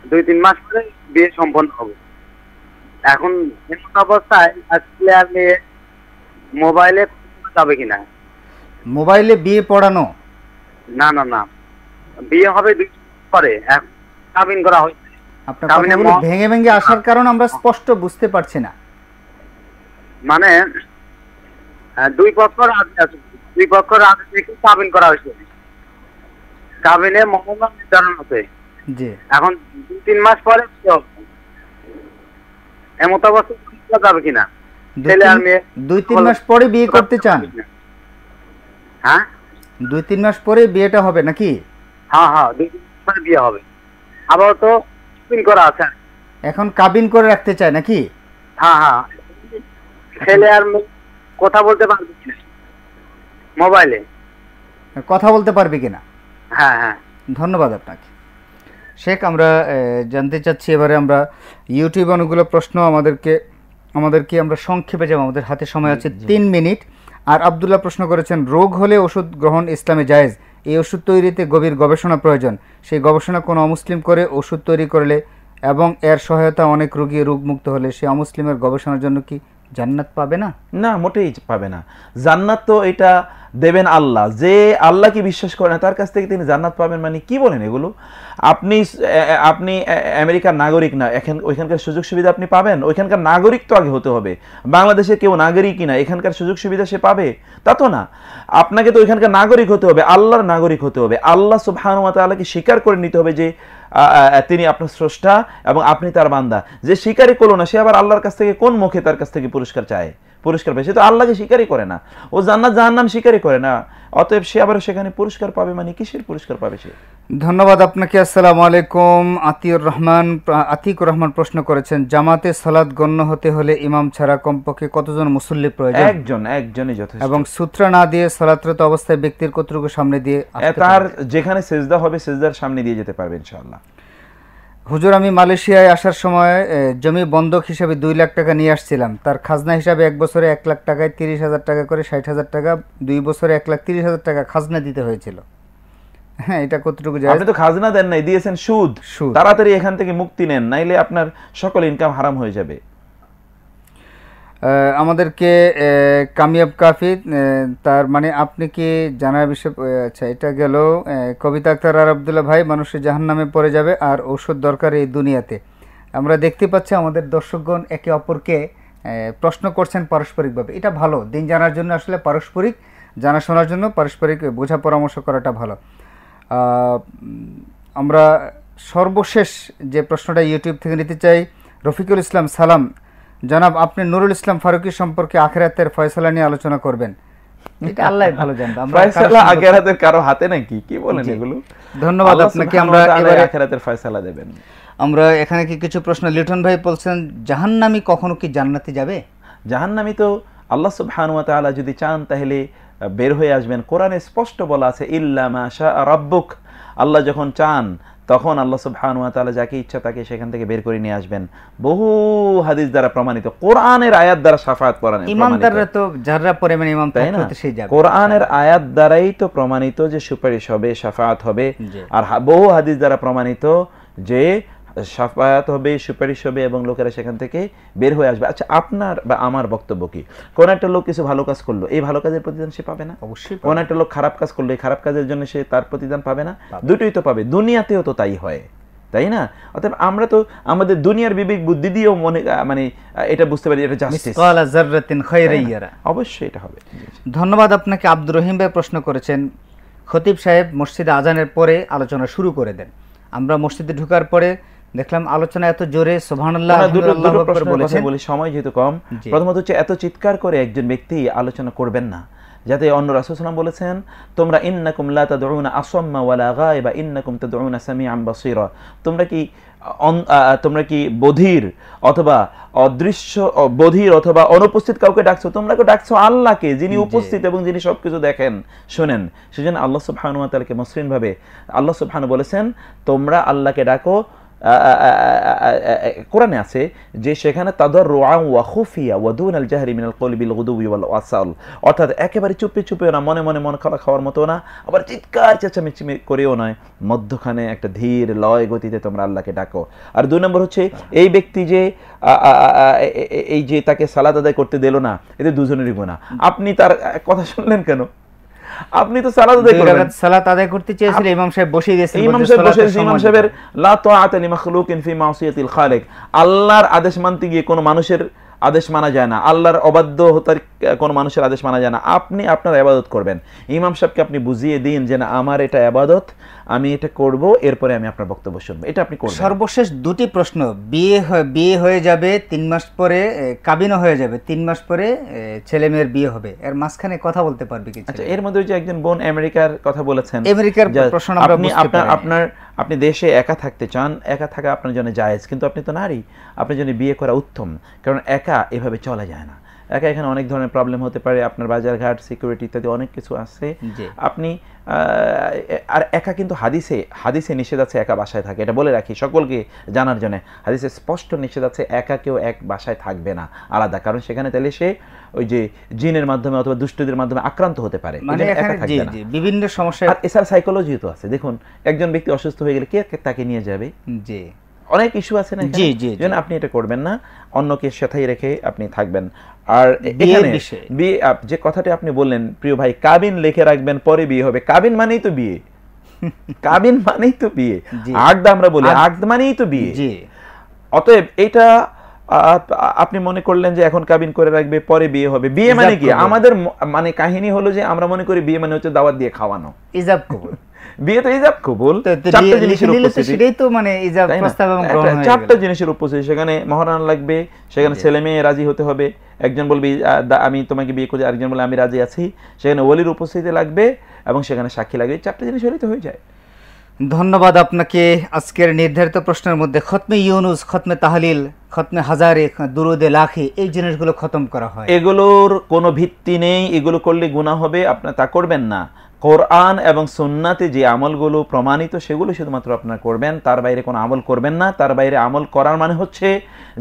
দুই তিন মাস পরে বিয়ে সম্পন্ন হবে এখন এমন অবস্থায় আসলে আমি মোবাইলে যাবে কিনা মোবাইলে বিয়ে পড়ানো না না না বিয়ে হবে দুই পরে কাবিন করা হয়েছে আপনার কথাগুলো ভেঙে ভেঙে আসার কারণ আমরা স্পষ্ট বুঝতে পারছি না মানে দুই পক্ষ দুই পক্ষ রাজনীতিকে কাবিন করা হয়েছে কাবিনে মহল্লা নির্ধারণ হচ্ছে জি এখন দুই তিন মাস পরে এমত অবস্থা যাবে কিনা ছেলে আর মেয়ে দুই তিন মাস পরে বিয়ে করতে চান হ্যাঁ দুই তিন মাস পরে বিয়েটা হবে নাকি হ্যাঁ হ্যাঁ দুই তিন মাস পরে বিয়ে হবে আবার তো কাবিন করা আছে এখন কাবিন করে রাখতে চায় নাকি হ্যাঁ হ্যাঁ ছেলে আর কথা বলতে পারবে কিনা মোবাইলে কথা বলতে পারবে কিনা হ্যাঁ হ্যাঁ ধন্যবাদ আপনাকে শেখ আমরা জানতে চাচ্ছি এবারে আমরা ইউটিউবে অনেকগুলো প্রশ্ন আমাদেরকে আমাদেরকে আমরা সংক্ষেপে যাবো আমাদের হাতে সময় আছে তিন মিনিট আর আবদুল্লাহ প্রশ্ন করেছেন রোগ হলে ওষুধ গ্রহণ ইসলামে জায়েজ এই ওষুধ তৈরিতে গভীর গবেষণা প্রয়োজন সেই গবেষণা কোনো অমুসলিম করে ওষুধ তৈরি করলে এবং এর সহায়তা অনেক রোগী রোগমুক্ত হলে সে অমুসলিমের গবেষণার জন্য কি জান্নাত পাবে না না মোটেই পাবে না জান্নাত তো এটা দেবেন আল্লাহ যে আল্লাহকে বিশ্বাস করে না তার কাছ থেকে তিনি জান্নাত পাবেন মানে কি বলেন এগুলো আপনি আপনি আমেরিকার নাগরিক না এখান ওইখানকার সুযোগ সুবিধা আপনি পাবেন ওইখানকার নাগরিক তো আগে হতে হবে বাংলাদেশে কেউ নাগরিকই না এখানকার সুযোগ সুবিধা সে পাবে তা তো না আপনাকে তো ওইখানকার নাগরিক হতে হবে আল্লাহর নাগরিক হতে হবে আল্লাহ সুবহানুয়া তাল্লাহকে স্বীকার করে নিতে হবে যে তিনি আপনার স্রষ্টা এবং আপনি তার বান্দা যে স্বীকারই করলো না সে আবার আল্লাহর কাছ থেকে কোন মুখে তার কাছ থেকে পুরস্কার চায় পুরস্কার পায় সে তো আল্লাহকে স্বীকারই করে না ও জান্নাত জাহান্নাম স্বীকারই করে না অতএব সে আবার সেখানে পুরস্কার পাবে মানে কিসের পুরস্কার পাবে সে ধন্যবাদ আপনাকে আসসালামু আলাইকুম আতিউর রহমান আতিকুর রহমান প্রশ্ন করেছেন জামাতে সালাদ গণ্য হতে হলে ইমাম ছাড়া কমপক্ষে কতজন মুসল্লি প্রয়োজন একজন একজনই যথেষ্ট এবং সূত্র না দিয়ে সালাতরত অবস্থায় ব্যক্তির কতটুকু সামনে দিয়ে তার যেখানে সেজদা হবে সেজদার সামনে দিয়ে যেতে পারবে ইনশাআল্লাহ হুজুর আমি মালয়েশিয়ায় আসার সময় জমি বন্ধক হিসাবে দুই লাখ টাকা নিয়ে আসছিলাম তার খাজনা হিসাবে এক বছরে এক লাখ টাকায় তিরিশ হাজার টাকা করে ষাট হাজার টাকা দুই বছরে এক লাখ তিরিশ হাজার টাকা খাজনা দিতে হয়েছিল হ্যাঁ এটা কতটুকু যায় আপনি তো খাজনা দেন নাই দিয়েছেন সুদ তাড়াতাড়ি এখান থেকে মুক্তি নেন নাইলে আপনার সকল ইনকাম হারাম হয়ে যাবে আমাদেরকে কামিয়াব কাফি তার মানে আপনি কি জানার বিষয় আচ্ছা এটা গেল কবিতা আক্তার আর আবদুল্লা ভাই মানুষের জাহান নামে পড়ে যাবে আর ওষুধ দরকার এই দুনিয়াতে আমরা দেখতে পাচ্ছি আমাদের দর্শকগণ একে অপরকে প্রশ্ন করছেন পারস্পরিকভাবে এটা ভালো দিন জানার জন্য আসলে পারস্পরিক জানাশোনার জন্য পারস্পরিক বোঝা পরামর্শ করাটা ভালো আমরা সর্বশেষ যে প্রশ্নটা ইউটিউব থেকে নিতে চাই রফিকুল ইসলাম সালাম জনাব আপনি নুরুল ইসলাম ফারুকি সম্পর্কে আখেরাতের ফয়সলা নিয়ে আলোচনা করবেন এটা আল্লাহ ভালো আমরা আখেরাতের কারো হাতে নাকি কি বলেন এগুলো ধন্যবাদ আপনাকে আমরা এবারে আখেরাতের দেবেন আমরা এখানে কি কিছু প্রশ্ন লিটন ভাই বলছেন জাহান্নামী কখনো কি জান্নাতে যাবে জাহান্নামী তো আল্লাহ সুবহান ওয়া তাআলা যদি চান তাহলে বের হয়ে আসবেন কোরআনে স্পষ্ট বলা আছে ইল্লা মাশা রাব্বুক আল্লাহ যখন চান তখন আল্লাহ সুবহানুয়া তালা যাকে ইচ্ছা তাকে সেখান থেকে বের করে নিয়ে আসবেন বহু হাদিস দ্বারা প্রমাণিত কোরআনের আয়াত দ্বারা সাফায়াত পড়ানো ইমামদাররা তো যারা পরিমাণ মানে ইমাম তাই না কোরআনের আয়াত দ্বারাই তো প্রমাণিত যে সুপারিশ হবে সাফায়াত হবে আর বহু হাদিস দ্বারা প্রমাণিত যে সাফায়াত হবে সুপারিশ হবে এবং লোকেরা সেখান থেকে বের হয়ে আসবে আচ্ছা আপনার বা আমার বক্তব্য কি কোন একটা লোক কিছু ভালো কাজ করলো এই ভালো কাজের প্রতিদান সে পাবে না অবশ্যই কোন একটা লোক খারাপ কাজ করলো এই খারাপ কাজের জন্য সে তার প্রতিদান পাবে না দুটোই তো পাবে দুনিয়াতেও তো তাই হয় তাই না অতএব আমরা তো আমাদের দুনিয়ার বিবেক বুদ্ধি দিয়েও মনে মানে এটা বুঝতে পারি এটা জাস্টিস অবশ্যই এটা হবে ধন্যবাদ আপনাকে আব্দুর রহিম ভাই প্রশ্ন করেছেন খতিব সাহেব মসজিদে আজানের পরে আলোচনা শুরু করে দেন আমরা মসজিদে ঢুকার পরে দেখলাম আলোচনা এত জোরে সময় যেহেতু কম প্রথমত হচ্ছে এত চিৎকার করে একজন ব্যক্তি আলোচনা করবেন না যাতে অন্য রাসুসালাম বলেছেন তোমরা ইন্নাকুম ওয়ালা ইন্নাকুম তোমরা কি তোমরা কি বধির অথবা অদৃশ্য বধির অথবা অনুপস্থিত কাউকে ডাকছো তোমরা ডাকছো আল্লাহকে যিনি উপস্থিত এবং যিনি সবকিছু দেখেন শোনেন সেজন্য আল্লাহ সুবহানাহু মসৃণভাবে আল্লাহ বলেছেন তোমরা আল্লাহকে ডাকো কোরআনে আছে যে সেখানে তাদের রোয়া ওয়া খুফিয়া ওয়াদুন আল জাহরি মিনাল কলবিল গুদুবি ওয়াল ওয়াসাল অর্থাৎ একেবারে চুপে চুপেও না মনে মনে মন খাওয়া খাওয়ার মতো না আবার চিৎকার চেঁচামেচি করেও নয় মধ্যখানে একটা ধীর লয় গতিতে তোমরা আল্লাহকে ডাকো আর দুই নম্বর হচ্ছে এই ব্যক্তি যে এই যে তাকে সালাদ আদায় করতে দিল না এতে দুজনেরই গোনা আপনি তার কথা শুনলেন কেন আপনি তো সালাত আদায় করবেন সালাত আদায় করতে চেয়েছিলেন ইমাম সাহেব বসে গেছেন ইমাম সাহেব বসে গেছেন ইমাম সাহেবের লা তাআতা লি মাখলুকিন ফি মাসিয়াতিল খালিক আল্লাহর আদেশ মানতে গিয়ে কোনো মানুষের আদেশ মানা যায় না আল্লাহর অবাধ্য হতার কোনো মানুষের আদেশ মানা যায় না আপনি আপনার আবাদত করবেন ইমাম সাহেবকে আপনি বুঝিয়ে দিন যে না আমার এটা আবাদত আমি এটা করব এরপরে আমি আপনার বক্তব্য শুনবো এটা আপনি করবেন সর্বশেষ দুটি প্রশ্ন বিয়ে বিয়ে হয়ে যাবে তিন মাস পরে কাবিনও হয়ে যাবে তিন মাস পরে ছেলে মেয়ের বিয়ে হবে এর মাঝখানে কথা বলতে পারবে কি আচ্ছা এর মধ্যে যে একজন বোন আমেরিকার কথা বলেছেন আমেরিকার প্রশ্ন আপনি আপনার আপনার আপনি দেশে একা থাকতে চান একা থাকা আপনার জন্য জায়েজ কিন্তু আপনি তো নারী আপনার জন্য বিয়ে করা উত্তম কারণ একা এভাবে চলা যায় না একা এখানে অনেক ধরনের প্রবলেম হতে পারে আপনার বাজারঘাট সিকিউরিটি ইত্যাদি অনেক কিছু আছে আপনি আর একা কিন্তু হাদিসে হাদিসে নিষেধ আছে একা বাসায় থাকে এটা বলে রাখি সকলকে জানার জন্য হাদিসে স্পষ্ট নিষেধ আছে একা কেউ এক বাসায় থাকবে না আলাদা কারণ সেখানে তাহলে সে ওই যে জিনের মাধ্যমে অথবা দুষ্টদের মাধ্যমে আক্রান্ত হতে পারে মানে বিভিন্ন সমস্যা আর এছাড়া সাইকোলজি তো আছে দেখুন একজন ব্যক্তি অসুস্থ হয়ে গেলে কে তাকে নিয়ে যাবে যে অনেক ইস্যু আছে না জি জি আপনি এটা করবেন না অন্যকে সেথাই রেখে আপনি থাকবেন আর এখানে বিয়ে যে কথাটি আপনি বললেন প্রিয় ভাই কাবিন লিখে রাখবেন পরে বিয়ে হবে কাবিন মানেই তো বিয়ে কাবিন মানেই তো বিয়ে আর্দ আমরা বলি আর্দ মানেই তো বিয়ে অতএব এটা আপনি মনে করলেন যে এখন কাবিন করে রাখবে পরে বিয়ে হবে বিয়ে মানে কি আমাদের মানে কাহিনী হলো যে আমরা মনে করি বিয়ে মানে হচ্ছে দাওয়াত দিয়ে খাওয়ানো ইজাব কবুল বিয়ে ইজাব মানে কবুল চারটা জিনিসের উপস্থিতি সেখানে লাগবে সেখানে ছেলে মেয়ে রাজি হতে হবে একজন বলবি আমি তোমাকে বিয়ে করি আরেকজন বলে আমি রাজি আছি সেখানে ওলির উপস্থিতি লাগবে এবং সেখানে সাক্ষী লাগবে চারটা জিনিস তো হয়ে যায় ধন্যবাদ আপনাকে আজকের নির্ধারিত প্রশ্নের মধ্যে খতমে ইউনুস খতমে তাহলিল খতমে হাজারে দুরুদে লাখে এই জিনিসগুলো খতম করা হয় এগুলোর কোনো ভিত্তি নেই এগুলো করলে গুণা হবে আপনার তা করবেন না কোরআন এবং সুন্নাতে যে আমলগুলো প্রমাণিত সেগুলো শুধুমাত্র আপনারা করবেন তার বাইরে কোনো আমল করবেন না তার বাইরে আমল করার মানে হচ্ছে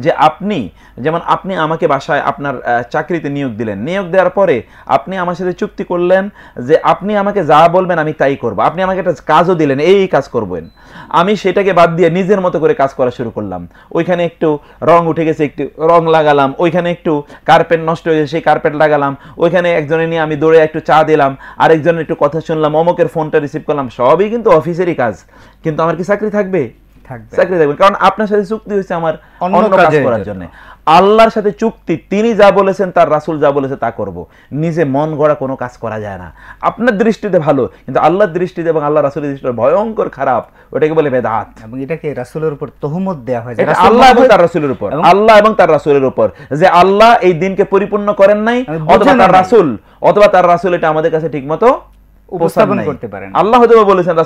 যে আপনি যেমন আপনি আমাকে বাসায় আপনার চাকরিতে নিয়োগ দিলেন নিয়োগ দেওয়ার পরে আপনি আমার সাথে চুক্তি করলেন যে আপনি আমাকে যা বলবেন আমি তাই করব আপনি আমাকে একটা কাজও দিলেন এই কাজ করবেন আমি সেটাকে বাদ দিয়ে নিজের মতো করে কাজ করা শুরু করলাম ওইখানে একটু রং উঠে গেছে একটু রং লাগালাম ওইখানে একটু কার্পেট নষ্ট হয়ে গেছে সেই কার্পেট লাগালাম ওইখানে একজনে নিয়ে আমি দৌড়ে একটু চা দিলাম আরেকজনের একটু কথা শুনলাম অমকের ফোনটা রিসিভ করলাম সবই কিন্তু অফিসেরই কাজ কিন্তু আমার কি চাকরি থাকবে চাকরি থাকবে কারণ আপনার সাথে চুক্তি হয়েছে আমার অন্য কাজ করার জন্য আল্লাহর সাথে চুক্তি তিনি যা বলেছেন তার রাসুল যা বলেছে তা করব নিজে মন গড়া কোনো কাজ করা যায় না আপনার দৃষ্টিতে ভালো কিন্তু আল্লাহর দৃষ্টিতে এবং আল্লাহ রাসুলের দৃষ্টি ভয়ঙ্কর খারাপ ওটাকে বলে বেদাত এবং এটাকে রাসুলের উপর তহমত দেওয়া হয় এটা আল্লাহ এবং তার রাসুলের উপর আল্লাহ এবং তার রাসুলের উপর যে আল্লাহ এই দিনকে পরিপূর্ণ করেন নাই অথবা তার রাসুল অথবা তার রাসুল এটা আমাদের কাছে ঠিকমতো উপস্থাপন করতে পারেন আল্লাহ বলেছেন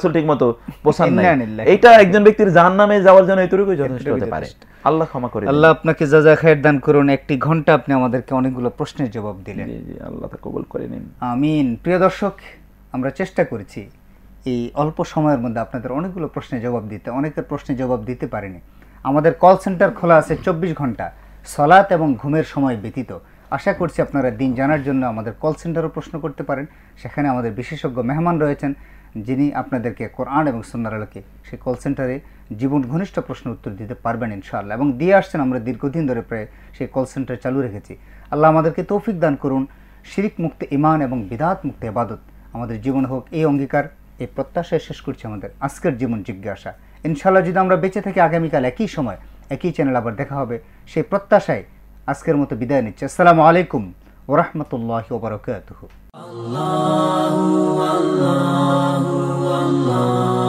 নাই এটা একজন ব্যক্তির জাহান্নামে যাওয়ার জন্য এতটুকুই যথেষ্ট হতে পারে আল্লাহ ক্ষমা করে আল্লাহ আপনাকে খায়ের দান করুন একটি ঘন্টা আপনি আমাদেরকে অনেকগুলো প্রশ্নের জবাব দিলেন আল্লাহ তা কবুল করে নিন আমিন প্রিয় দর্শক আমরা চেষ্টা করেছি এই অল্প সময়ের মধ্যে আপনাদের অনেকগুলো প্রশ্নের জবাব দিতে অনেকের প্রশ্নের জবাব দিতে পারিনি আমাদের কল সেন্টার খোলা আছে চব্বিশ ঘন্টা সলাৎ এবং ঘুমের সময় ব্যতীত আশা করছি আপনারা দিন জানার জন্য আমাদের কল সেন্টারও প্রশ্ন করতে পারেন সেখানে আমাদের বিশেষজ্ঞ মেহমান রয়েছেন যিনি আপনাদেরকে কোরআন এবং সন্ন্যার আলোকে সেই কল সেন্টারে জীবন ঘনিষ্ঠ প্রশ্ন উত্তর দিতে পারবেন ইনশাআল্লাহ এবং দিয়ে আসছেন আমরা দীর্ঘদিন ধরে প্রায় সেই কল সেন্টার চালু রেখেছি আল্লাহ আমাদেরকে তৌফিক দান করুন শিরিক মুক্ত ইমান এবং বিদাত মুক্ত এবাদত আমাদের জীবন হোক এই অঙ্গীকার এই প্রত্যাশায় শেষ করছে আমাদের আজকের জীবন জিজ্ঞাসা ইনশাআল্লাহ যদি আমরা বেঁচে থাকি আগামীকাল একই সময় একই চ্যানেল আবার দেখা হবে সেই প্রত্যাশায় আজকের মতো বিদায় নিচ্ছি আসসালামু আলাইকুম ওয়া রাহমাতুল্লাহি ওয়া বারাকাতুহু আল্লাহ আল্লাহ আল্লাহ